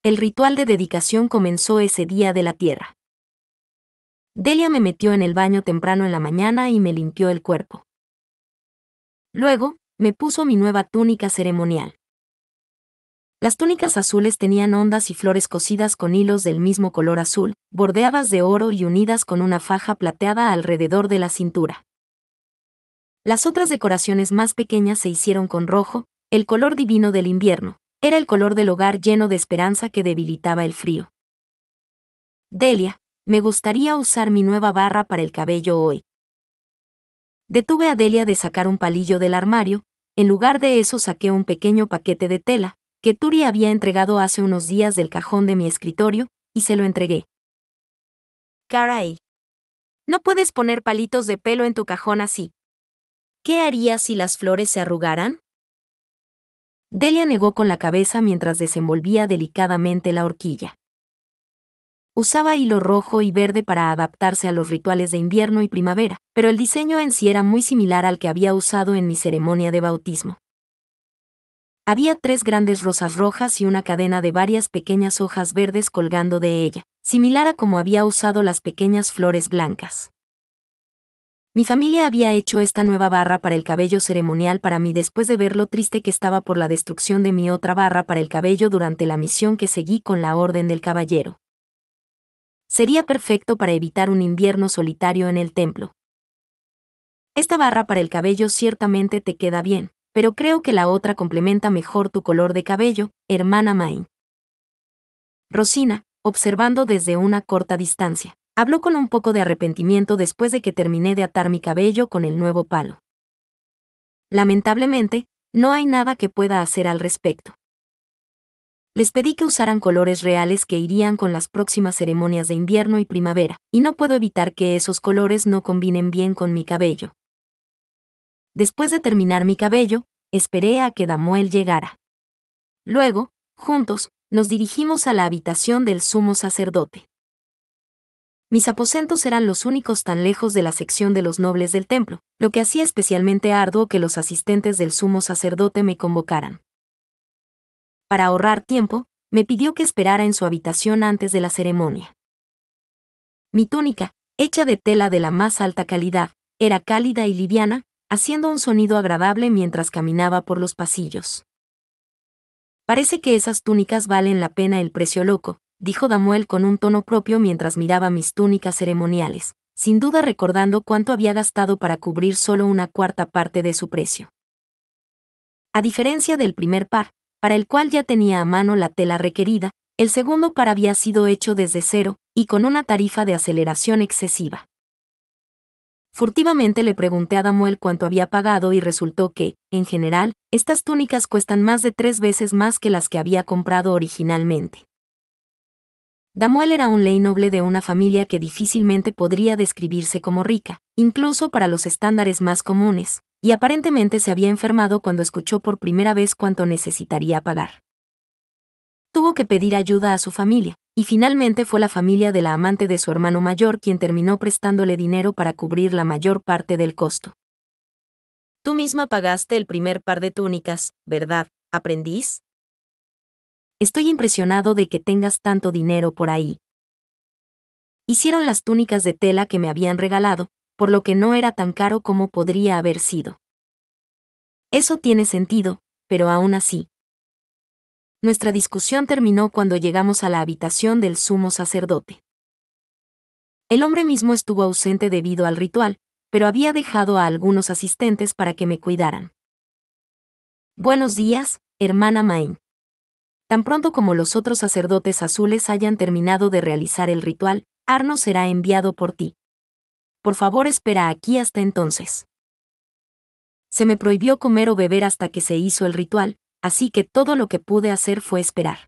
El ritual de dedicación comenzó ese día de la tierra. Delia me metió en el baño temprano en la mañana y me limpió el cuerpo. Luego, me puso mi nueva túnica ceremonial. Las túnicas azules tenían ondas y flores cosidas con hilos del mismo color azul, bordeadas de oro y unidas con una faja plateada alrededor de la cintura. Las otras decoraciones más pequeñas se hicieron con rojo, el color divino del invierno, era el color del hogar lleno de esperanza que debilitaba el frío. Delia, me gustaría usar mi nueva barra para el cabello hoy. Detuve a Delia de sacar un palillo del armario, en lugar de eso saqué un pequeño paquete de tela, que Turi había entregado hace unos días del cajón de mi escritorio, y se lo entregué. Caray. No puedes poner palitos de pelo en tu cajón así. ¿Qué harías si las flores se arrugaran? Delia negó con la cabeza mientras desenvolvía delicadamente la horquilla. Usaba hilo rojo y verde para adaptarse a los rituales de invierno y primavera, pero el diseño en sí era muy similar al que había usado en mi ceremonia de bautismo. Había tres grandes rosas rojas y una cadena de varias pequeñas hojas verdes colgando de ella, similar a como había usado las pequeñas flores blancas. Mi familia había hecho esta nueva barra para el cabello ceremonial para mí después de ver lo triste que estaba por la destrucción de mi otra barra para el cabello durante la misión que seguí con la Orden del Caballero. Sería perfecto para evitar un invierno solitario en el templo. Esta barra para el cabello ciertamente te queda bien, pero creo que la otra complementa mejor tu color de cabello, hermana Main. Rosina, observando desde una corta distancia, habló con un poco de arrepentimiento después de que terminé de atar mi cabello con el nuevo palo. Lamentablemente, no hay nada que pueda hacer al respecto. Les pedí que usaran colores reales que irían con las próximas ceremonias de invierno y primavera, y no puedo evitar que esos colores no combinen bien con mi cabello. Después de terminar mi cabello, esperé a que Damuel llegara. Luego, juntos, nos dirigimos a la habitación del sumo sacerdote. Mis aposentos eran los únicos tan lejos de la sección de los nobles del templo, lo que hacía especialmente arduo que los asistentes del sumo sacerdote me convocaran. Para ahorrar tiempo, me pidió que esperara en su habitación antes de la ceremonia. Mi túnica, hecha de tela de la más alta calidad, era cálida y liviana, haciendo un sonido agradable mientras caminaba por los pasillos. Parece que esas túnicas valen la pena el precio loco, dijo Damuel con un tono propio mientras miraba mis túnicas ceremoniales, sin duda recordando cuánto había gastado para cubrir solo una cuarta parte de su precio. A diferencia del primer par, para el cual ya tenía a mano la tela requerida, el segundo par había sido hecho desde cero, y con una tarifa de aceleración excesiva. Furtivamente le pregunté a Damuel cuánto había pagado y resultó que, en general, estas túnicas cuestan más de tres veces más que las que había comprado originalmente. Damuel era un ley noble de una familia que difícilmente podría describirse como rica, incluso para los estándares más comunes, y aparentemente se había enfermado cuando escuchó por primera vez cuánto necesitaría pagar. Tuvo que pedir ayuda a su familia, y finalmente fue la familia de la amante de su hermano mayor quien terminó prestándole dinero para cubrir la mayor parte del costo. Tú misma pagaste el primer par de túnicas, ¿verdad, aprendiz? Estoy impresionado de que tengas tanto dinero por ahí. Hicieron las túnicas de tela que me habían regalado, por lo que no era tan caro como podría haber sido. Eso tiene sentido, pero aún así, nuestra discusión terminó cuando llegamos a la habitación del sumo sacerdote. El hombre mismo estuvo ausente debido al ritual, pero había dejado a algunos asistentes para que me cuidaran. Buenos días, hermana Main. Tan pronto como los otros sacerdotes azules hayan terminado de realizar el ritual, Arno será enviado por ti. Por favor espera aquí hasta entonces. Se me prohibió comer o beber hasta que se hizo el ritual, así que todo lo que pude hacer fue esperar.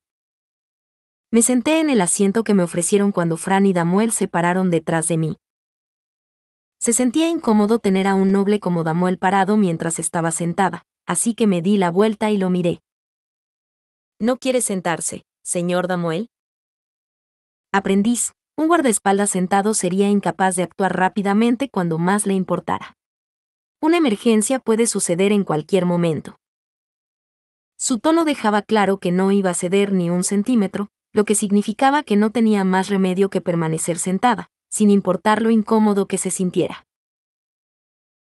Me senté en el asiento que me ofrecieron cuando Fran y Damuel se pararon detrás de mí. Se sentía incómodo tener a un noble como Damuel parado mientras estaba sentada, así que me di la vuelta y lo miré. ¿No quiere sentarse, señor Damuel? Aprendiz, un guardaespaldas sentado sería incapaz de actuar rápidamente cuando más le importara. Una emergencia puede suceder en cualquier momento. Su tono dejaba claro que no iba a ceder ni un centímetro, lo que significaba que no tenía más remedio que permanecer sentada, sin importar lo incómodo que se sintiera.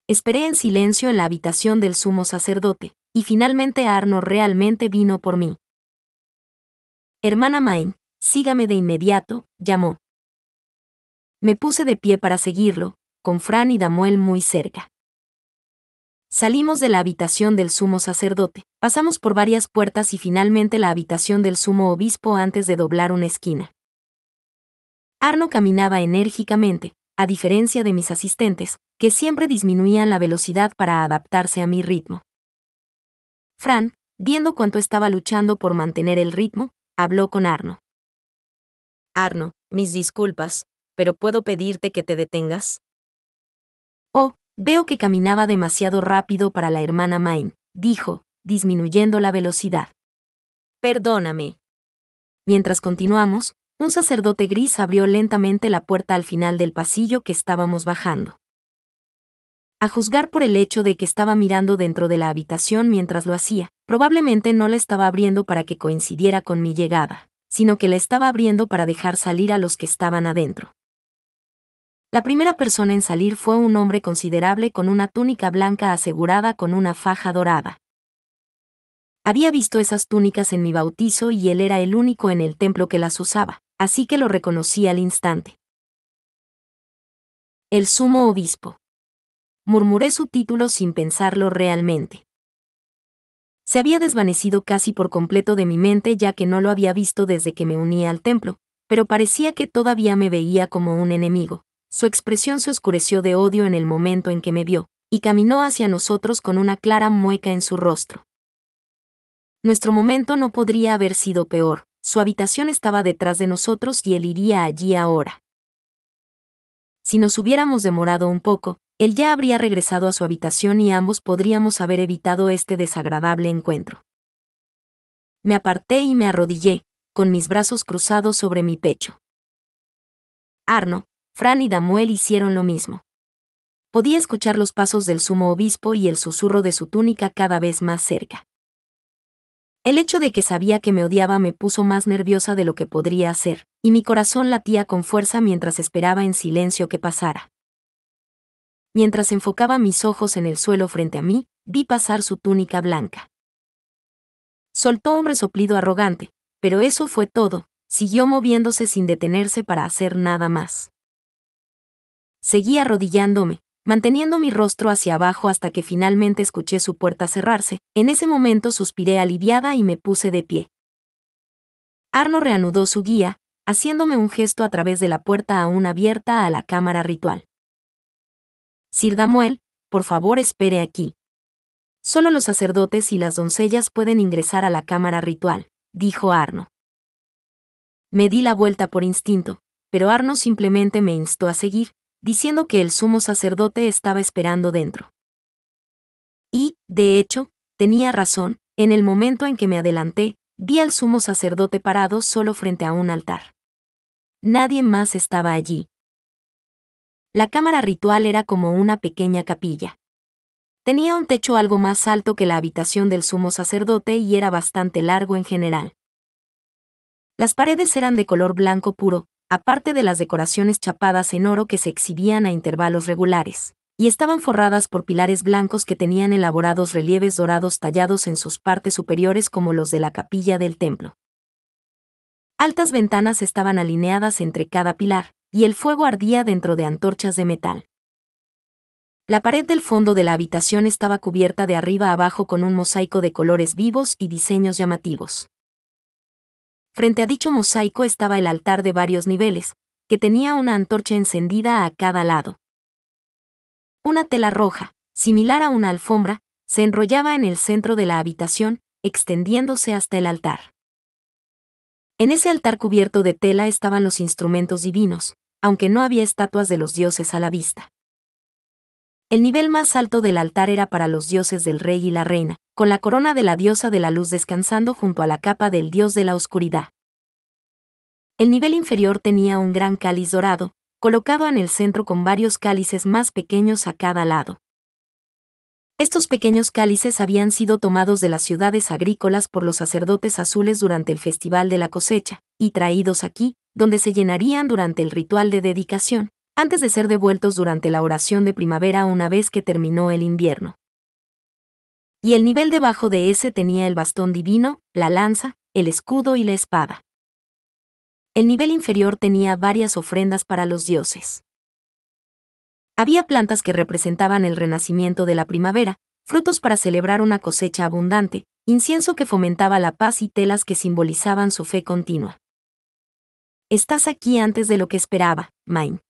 Esperé en silencio en la habitación del sumo sacerdote, y finalmente Arno realmente vino por mí. Hermana Main, sígame de inmediato, llamó. Me puse de pie para seguirlo, con Fran y Damuel muy cerca. Salimos de la habitación del sumo sacerdote, Pasamos por varias puertas y finalmente la habitación del sumo obispo antes de doblar una esquina. Arno caminaba enérgicamente, a diferencia de mis asistentes, que siempre disminuían la velocidad para adaptarse a mi ritmo. Fran, viendo cuánto estaba luchando por mantener el ritmo, habló con Arno. Arno, mis disculpas, pero ¿puedo pedirte que te detengas? Oh, veo que caminaba demasiado rápido para la hermana Main, dijo, disminuyendo la velocidad. Perdóname. Mientras continuamos, un sacerdote gris abrió lentamente la puerta al final del pasillo que estábamos bajando. A juzgar por el hecho de que estaba mirando dentro de la habitación mientras lo hacía, probablemente no la estaba abriendo para que coincidiera con mi llegada, sino que la estaba abriendo para dejar salir a los que estaban adentro. La primera persona en salir fue un hombre considerable con una túnica blanca asegurada con una faja dorada, había visto esas túnicas en mi bautizo y él era el único en el templo que las usaba, así que lo reconocí al instante. El sumo obispo. Murmuré su título sin pensarlo realmente. Se había desvanecido casi por completo de mi mente ya que no lo había visto desde que me unía al templo, pero parecía que todavía me veía como un enemigo. Su expresión se oscureció de odio en el momento en que me vio, y caminó hacia nosotros con una clara mueca en su rostro. Nuestro momento no podría haber sido peor, su habitación estaba detrás de nosotros y él iría allí ahora. Si nos hubiéramos demorado un poco, él ya habría regresado a su habitación y ambos podríamos haber evitado este desagradable encuentro. Me aparté y me arrodillé, con mis brazos cruzados sobre mi pecho. Arno, Fran y Damuel hicieron lo mismo. Podía escuchar los pasos del sumo obispo y el susurro de su túnica cada vez más cerca. El hecho de que sabía que me odiaba me puso más nerviosa de lo que podría hacer, y mi corazón latía con fuerza mientras esperaba en silencio que pasara. Mientras enfocaba mis ojos en el suelo frente a mí, vi pasar su túnica blanca. Soltó un resoplido arrogante, pero eso fue todo, siguió moviéndose sin detenerse para hacer nada más. Seguí arrodillándome, manteniendo mi rostro hacia abajo hasta que finalmente escuché su puerta cerrarse. En ese momento suspiré aliviada y me puse de pie. Arno reanudó su guía, haciéndome un gesto a través de la puerta aún abierta a la cámara ritual. Sir Damuel, por favor espere aquí. Solo los sacerdotes y las doncellas pueden ingresar a la cámara ritual, dijo Arno. Me di la vuelta por instinto, pero Arno simplemente me instó a seguir, diciendo que el sumo sacerdote estaba esperando dentro. Y, de hecho, tenía razón, en el momento en que me adelanté, vi al sumo sacerdote parado solo frente a un altar. Nadie más estaba allí. La cámara ritual era como una pequeña capilla. Tenía un techo algo más alto que la habitación del sumo sacerdote y era bastante largo en general. Las paredes eran de color blanco puro, aparte de las decoraciones chapadas en oro que se exhibían a intervalos regulares, y estaban forradas por pilares blancos que tenían elaborados relieves dorados tallados en sus partes superiores como los de la capilla del templo. Altas ventanas estaban alineadas entre cada pilar, y el fuego ardía dentro de antorchas de metal. La pared del fondo de la habitación estaba cubierta de arriba a abajo con un mosaico de colores vivos y diseños llamativos. Frente a dicho mosaico estaba el altar de varios niveles, que tenía una antorcha encendida a cada lado. Una tela roja, similar a una alfombra, se enrollaba en el centro de la habitación, extendiéndose hasta el altar. En ese altar cubierto de tela estaban los instrumentos divinos, aunque no había estatuas de los dioses a la vista. El nivel más alto del altar era para los dioses del rey y la reina, con la corona de la diosa de la luz descansando junto a la capa del dios de la oscuridad. El nivel inferior tenía un gran cáliz dorado, colocado en el centro con varios cálices más pequeños a cada lado. Estos pequeños cálices habían sido tomados de las ciudades agrícolas por los sacerdotes azules durante el festival de la cosecha, y traídos aquí, donde se llenarían durante el ritual de dedicación, antes de ser devueltos durante la oración de primavera una vez que terminó el invierno. Y el nivel debajo de ese tenía el bastón divino, la lanza, el escudo y la espada. El nivel inferior tenía varias ofrendas para los dioses. Había plantas que representaban el renacimiento de la primavera, frutos para celebrar una cosecha abundante, incienso que fomentaba la paz y telas que simbolizaban su fe continua. Estás aquí antes de lo que esperaba, Main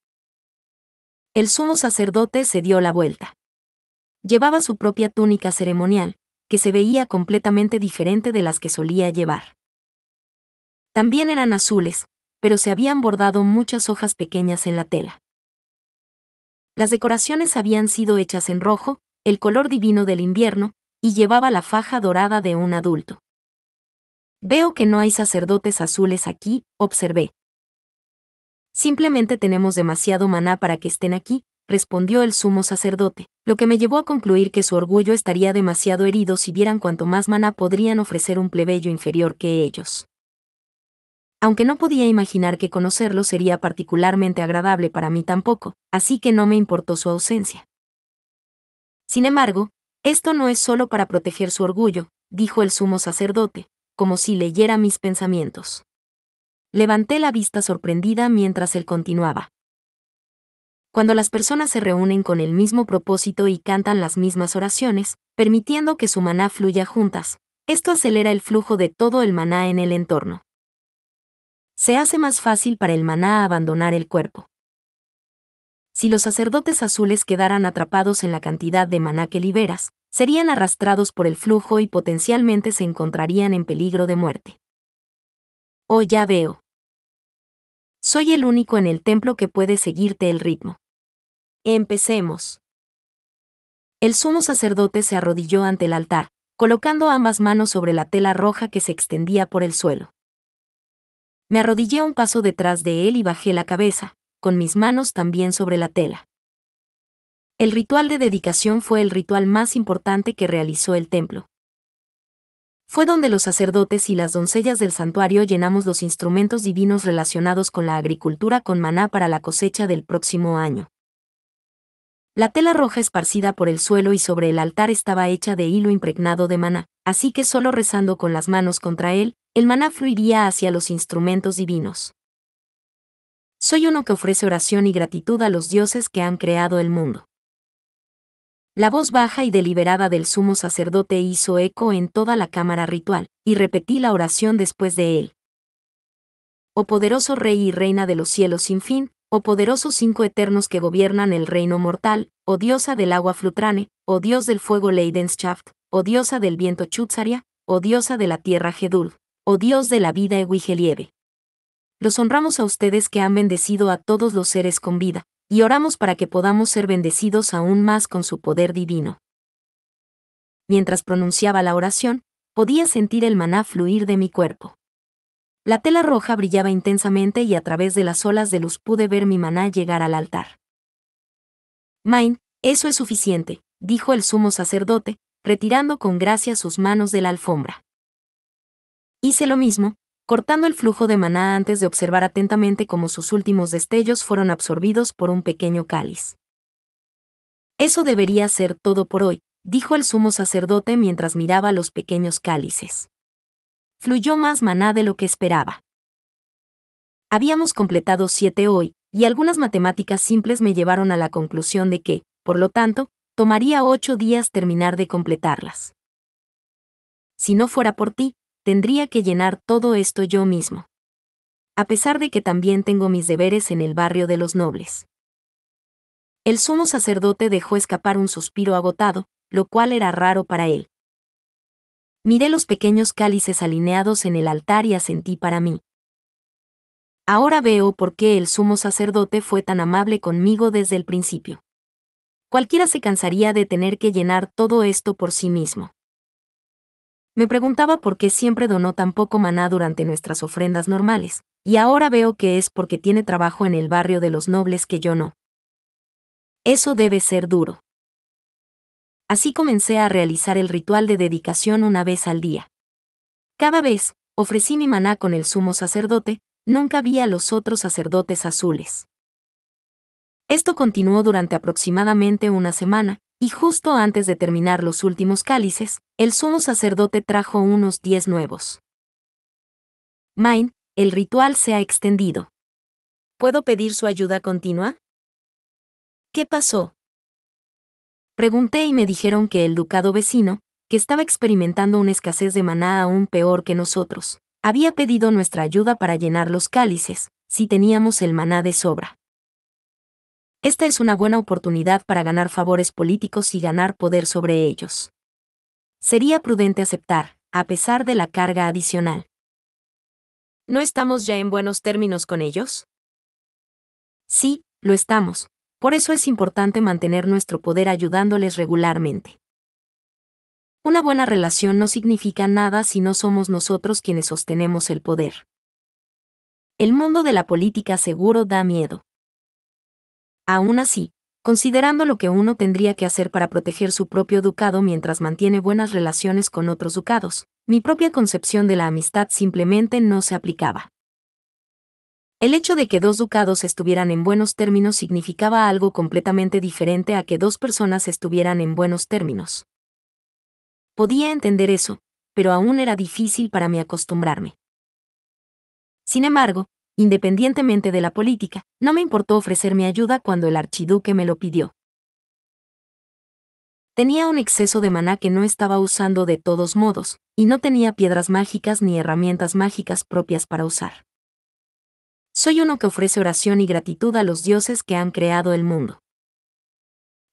el sumo sacerdote se dio la vuelta. Llevaba su propia túnica ceremonial, que se veía completamente diferente de las que solía llevar. También eran azules, pero se habían bordado muchas hojas pequeñas en la tela. Las decoraciones habían sido hechas en rojo, el color divino del invierno, y llevaba la faja dorada de un adulto. Veo que no hay sacerdotes azules aquí, observé. Simplemente tenemos demasiado maná para que estén aquí, respondió el sumo sacerdote, lo que me llevó a concluir que su orgullo estaría demasiado herido si vieran cuanto más maná podrían ofrecer un plebeyo inferior que ellos. Aunque no podía imaginar que conocerlo sería particularmente agradable para mí tampoco, así que no me importó su ausencia. Sin embargo, esto no es solo para proteger su orgullo, dijo el sumo sacerdote, como si leyera mis pensamientos. Levanté la vista sorprendida mientras él continuaba. Cuando las personas se reúnen con el mismo propósito y cantan las mismas oraciones, permitiendo que su maná fluya juntas, esto acelera el flujo de todo el maná en el entorno. Se hace más fácil para el maná abandonar el cuerpo. Si los sacerdotes azules quedaran atrapados en la cantidad de maná que liberas, serían arrastrados por el flujo y potencialmente se encontrarían en peligro de muerte. Oh, ya veo. Soy el único en el templo que puede seguirte el ritmo. Empecemos. El sumo sacerdote se arrodilló ante el altar, colocando ambas manos sobre la tela roja que se extendía por el suelo. Me arrodillé un paso detrás de él y bajé la cabeza, con mis manos también sobre la tela. El ritual de dedicación fue el ritual más importante que realizó el templo fue donde los sacerdotes y las doncellas del santuario llenamos los instrumentos divinos relacionados con la agricultura con maná para la cosecha del próximo año. La tela roja esparcida por el suelo y sobre el altar estaba hecha de hilo impregnado de maná, así que solo rezando con las manos contra él, el maná fluiría hacia los instrumentos divinos. Soy uno que ofrece oración y gratitud a los dioses que han creado el mundo. La voz baja y deliberada del sumo sacerdote hizo eco en toda la cámara ritual, y repetí la oración después de él. Oh poderoso Rey y Reina de los cielos sin fin, oh poderosos cinco eternos que gobiernan el reino mortal, oh diosa del agua Flutrane, oh dios del fuego Leidenschaft, oh diosa del viento Chutzaria, oh diosa de la tierra Gedul, oh dios de la vida Ewigelieve. Los honramos a ustedes que han bendecido a todos los seres con vida, y oramos para que podamos ser bendecidos aún más con su poder divino. Mientras pronunciaba la oración, podía sentir el maná fluir de mi cuerpo. La tela roja brillaba intensamente y a través de las olas de luz pude ver mi maná llegar al altar. Main, eso es suficiente, dijo el sumo sacerdote, retirando con gracia sus manos de la alfombra. Hice lo mismo, cortando el flujo de maná antes de observar atentamente cómo sus últimos destellos fueron absorbidos por un pequeño cáliz. Eso debería ser todo por hoy, dijo el sumo sacerdote mientras miraba los pequeños cálices. Fluyó más maná de lo que esperaba. Habíamos completado siete hoy, y algunas matemáticas simples me llevaron a la conclusión de que, por lo tanto, tomaría ocho días terminar de completarlas. Si no fuera por ti, tendría que llenar todo esto yo mismo. A pesar de que también tengo mis deberes en el barrio de los nobles. El sumo sacerdote dejó escapar un suspiro agotado, lo cual era raro para él. Miré los pequeños cálices alineados en el altar y asentí para mí. Ahora veo por qué el sumo sacerdote fue tan amable conmigo desde el principio. Cualquiera se cansaría de tener que llenar todo esto por sí mismo. Me preguntaba por qué siempre donó tan poco maná durante nuestras ofrendas normales, y ahora veo que es porque tiene trabajo en el barrio de los nobles que yo no. Eso debe ser duro. Así comencé a realizar el ritual de dedicación una vez al día. Cada vez, ofrecí mi maná con el sumo sacerdote, nunca vi a los otros sacerdotes azules. Esto continuó durante aproximadamente una semana, y justo antes de terminar los últimos cálices, el sumo sacerdote trajo unos diez nuevos. Main, el ritual se ha extendido. ¿Puedo pedir su ayuda continua? ¿Qué pasó? Pregunté y me dijeron que el ducado vecino, que estaba experimentando una escasez de maná aún peor que nosotros, había pedido nuestra ayuda para llenar los cálices, si teníamos el maná de sobra. Esta es una buena oportunidad para ganar favores políticos y ganar poder sobre ellos. Sería prudente aceptar, a pesar de la carga adicional. ¿No estamos ya en buenos términos con ellos? Sí, lo estamos. Por eso es importante mantener nuestro poder ayudándoles regularmente. Una buena relación no significa nada si no somos nosotros quienes sostenemos el poder. El mundo de la política seguro da miedo. Aún así, considerando lo que uno tendría que hacer para proteger su propio ducado mientras mantiene buenas relaciones con otros ducados, mi propia concepción de la amistad simplemente no se aplicaba. El hecho de que dos ducados estuvieran en buenos términos significaba algo completamente diferente a que dos personas estuvieran en buenos términos. Podía entender eso, pero aún era difícil para mí acostumbrarme. Sin embargo, independientemente de la política, no me importó ofrecerme ayuda cuando el archiduque me lo pidió. Tenía un exceso de maná que no estaba usando de todos modos, y no tenía piedras mágicas ni herramientas mágicas propias para usar. Soy uno que ofrece oración y gratitud a los dioses que han creado el mundo.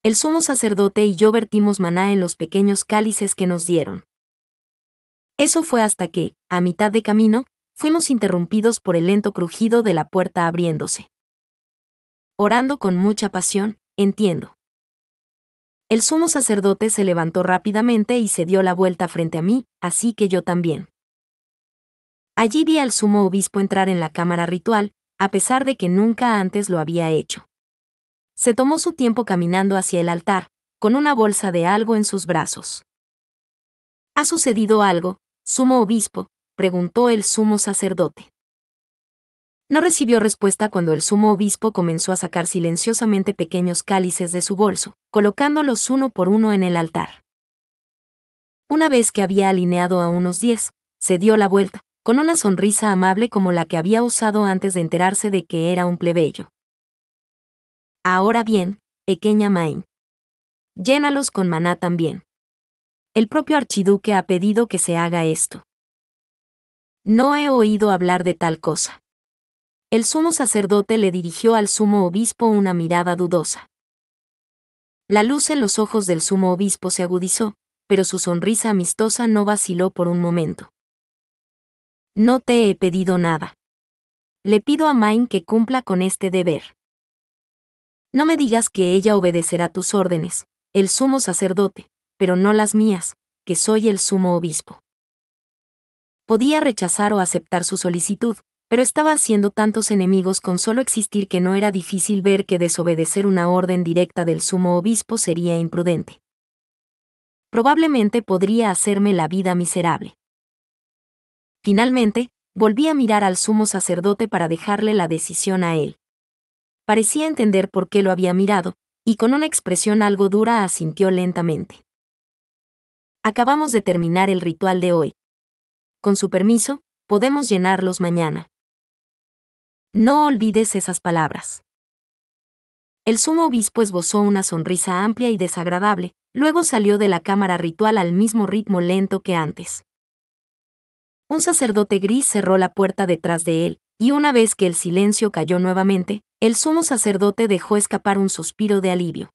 El sumo sacerdote y yo vertimos maná en los pequeños cálices que nos dieron. Eso fue hasta que, a mitad de camino, fuimos interrumpidos por el lento crujido de la puerta abriéndose. Orando con mucha pasión, entiendo. El sumo sacerdote se levantó rápidamente y se dio la vuelta frente a mí, así que yo también. Allí vi al sumo obispo entrar en la cámara ritual, a pesar de que nunca antes lo había hecho. Se tomó su tiempo caminando hacia el altar, con una bolsa de algo en sus brazos. Ha sucedido algo, sumo obispo, preguntó el sumo sacerdote. No recibió respuesta cuando el sumo obispo comenzó a sacar silenciosamente pequeños cálices de su bolso, colocándolos uno por uno en el altar. Una vez que había alineado a unos diez, se dio la vuelta, con una sonrisa amable como la que había usado antes de enterarse de que era un plebeyo. Ahora bien, pequeña Main. Llénalos con maná también. El propio archiduque ha pedido que se haga esto. No he oído hablar de tal cosa. El sumo sacerdote le dirigió al sumo obispo una mirada dudosa. La luz en los ojos del sumo obispo se agudizó, pero su sonrisa amistosa no vaciló por un momento. No te he pedido nada. Le pido a Main que cumpla con este deber. No me digas que ella obedecerá tus órdenes, el sumo sacerdote, pero no las mías, que soy el sumo obispo podía rechazar o aceptar su solicitud, pero estaba haciendo tantos enemigos con solo existir que no era difícil ver que desobedecer una orden directa del sumo obispo sería imprudente. Probablemente podría hacerme la vida miserable. Finalmente, volví a mirar al sumo sacerdote para dejarle la decisión a él. Parecía entender por qué lo había mirado, y con una expresión algo dura asintió lentamente. Acabamos de terminar el ritual de hoy, con su permiso, podemos llenarlos mañana. No olvides esas palabras. El sumo obispo esbozó una sonrisa amplia y desagradable, luego salió de la cámara ritual al mismo ritmo lento que antes. Un sacerdote gris cerró la puerta detrás de él, y una vez que el silencio cayó nuevamente, el sumo sacerdote dejó escapar un suspiro de alivio.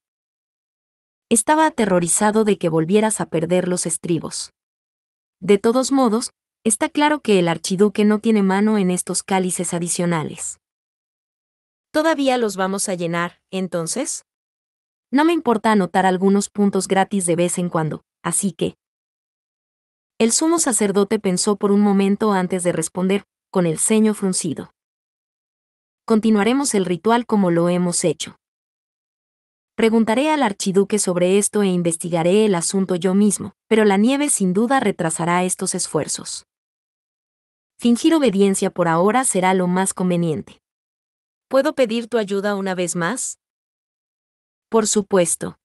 Estaba aterrorizado de que volvieras a perder los estribos. De todos modos, Está claro que el archiduque no tiene mano en estos cálices adicionales. ¿Todavía los vamos a llenar, entonces? No me importa anotar algunos puntos gratis de vez en cuando, así que... El sumo sacerdote pensó por un momento antes de responder, con el ceño fruncido. Continuaremos el ritual como lo hemos hecho. Preguntaré al archiduque sobre esto e investigaré el asunto yo mismo, pero la nieve sin duda retrasará estos esfuerzos. Fingir obediencia por ahora será lo más conveniente. ¿Puedo pedir tu ayuda una vez más? Por supuesto.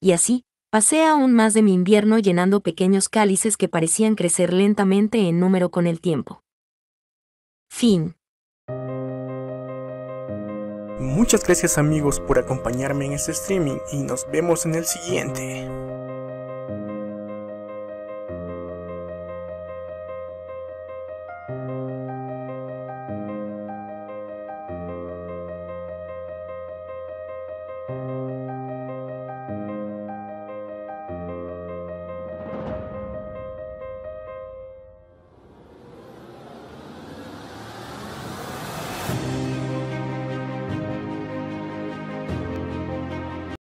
Y así, pasé aún más de mi invierno llenando pequeños cálices que parecían crecer lentamente en número con el tiempo. Fin. Muchas gracias amigos por acompañarme en este streaming y nos vemos en el siguiente.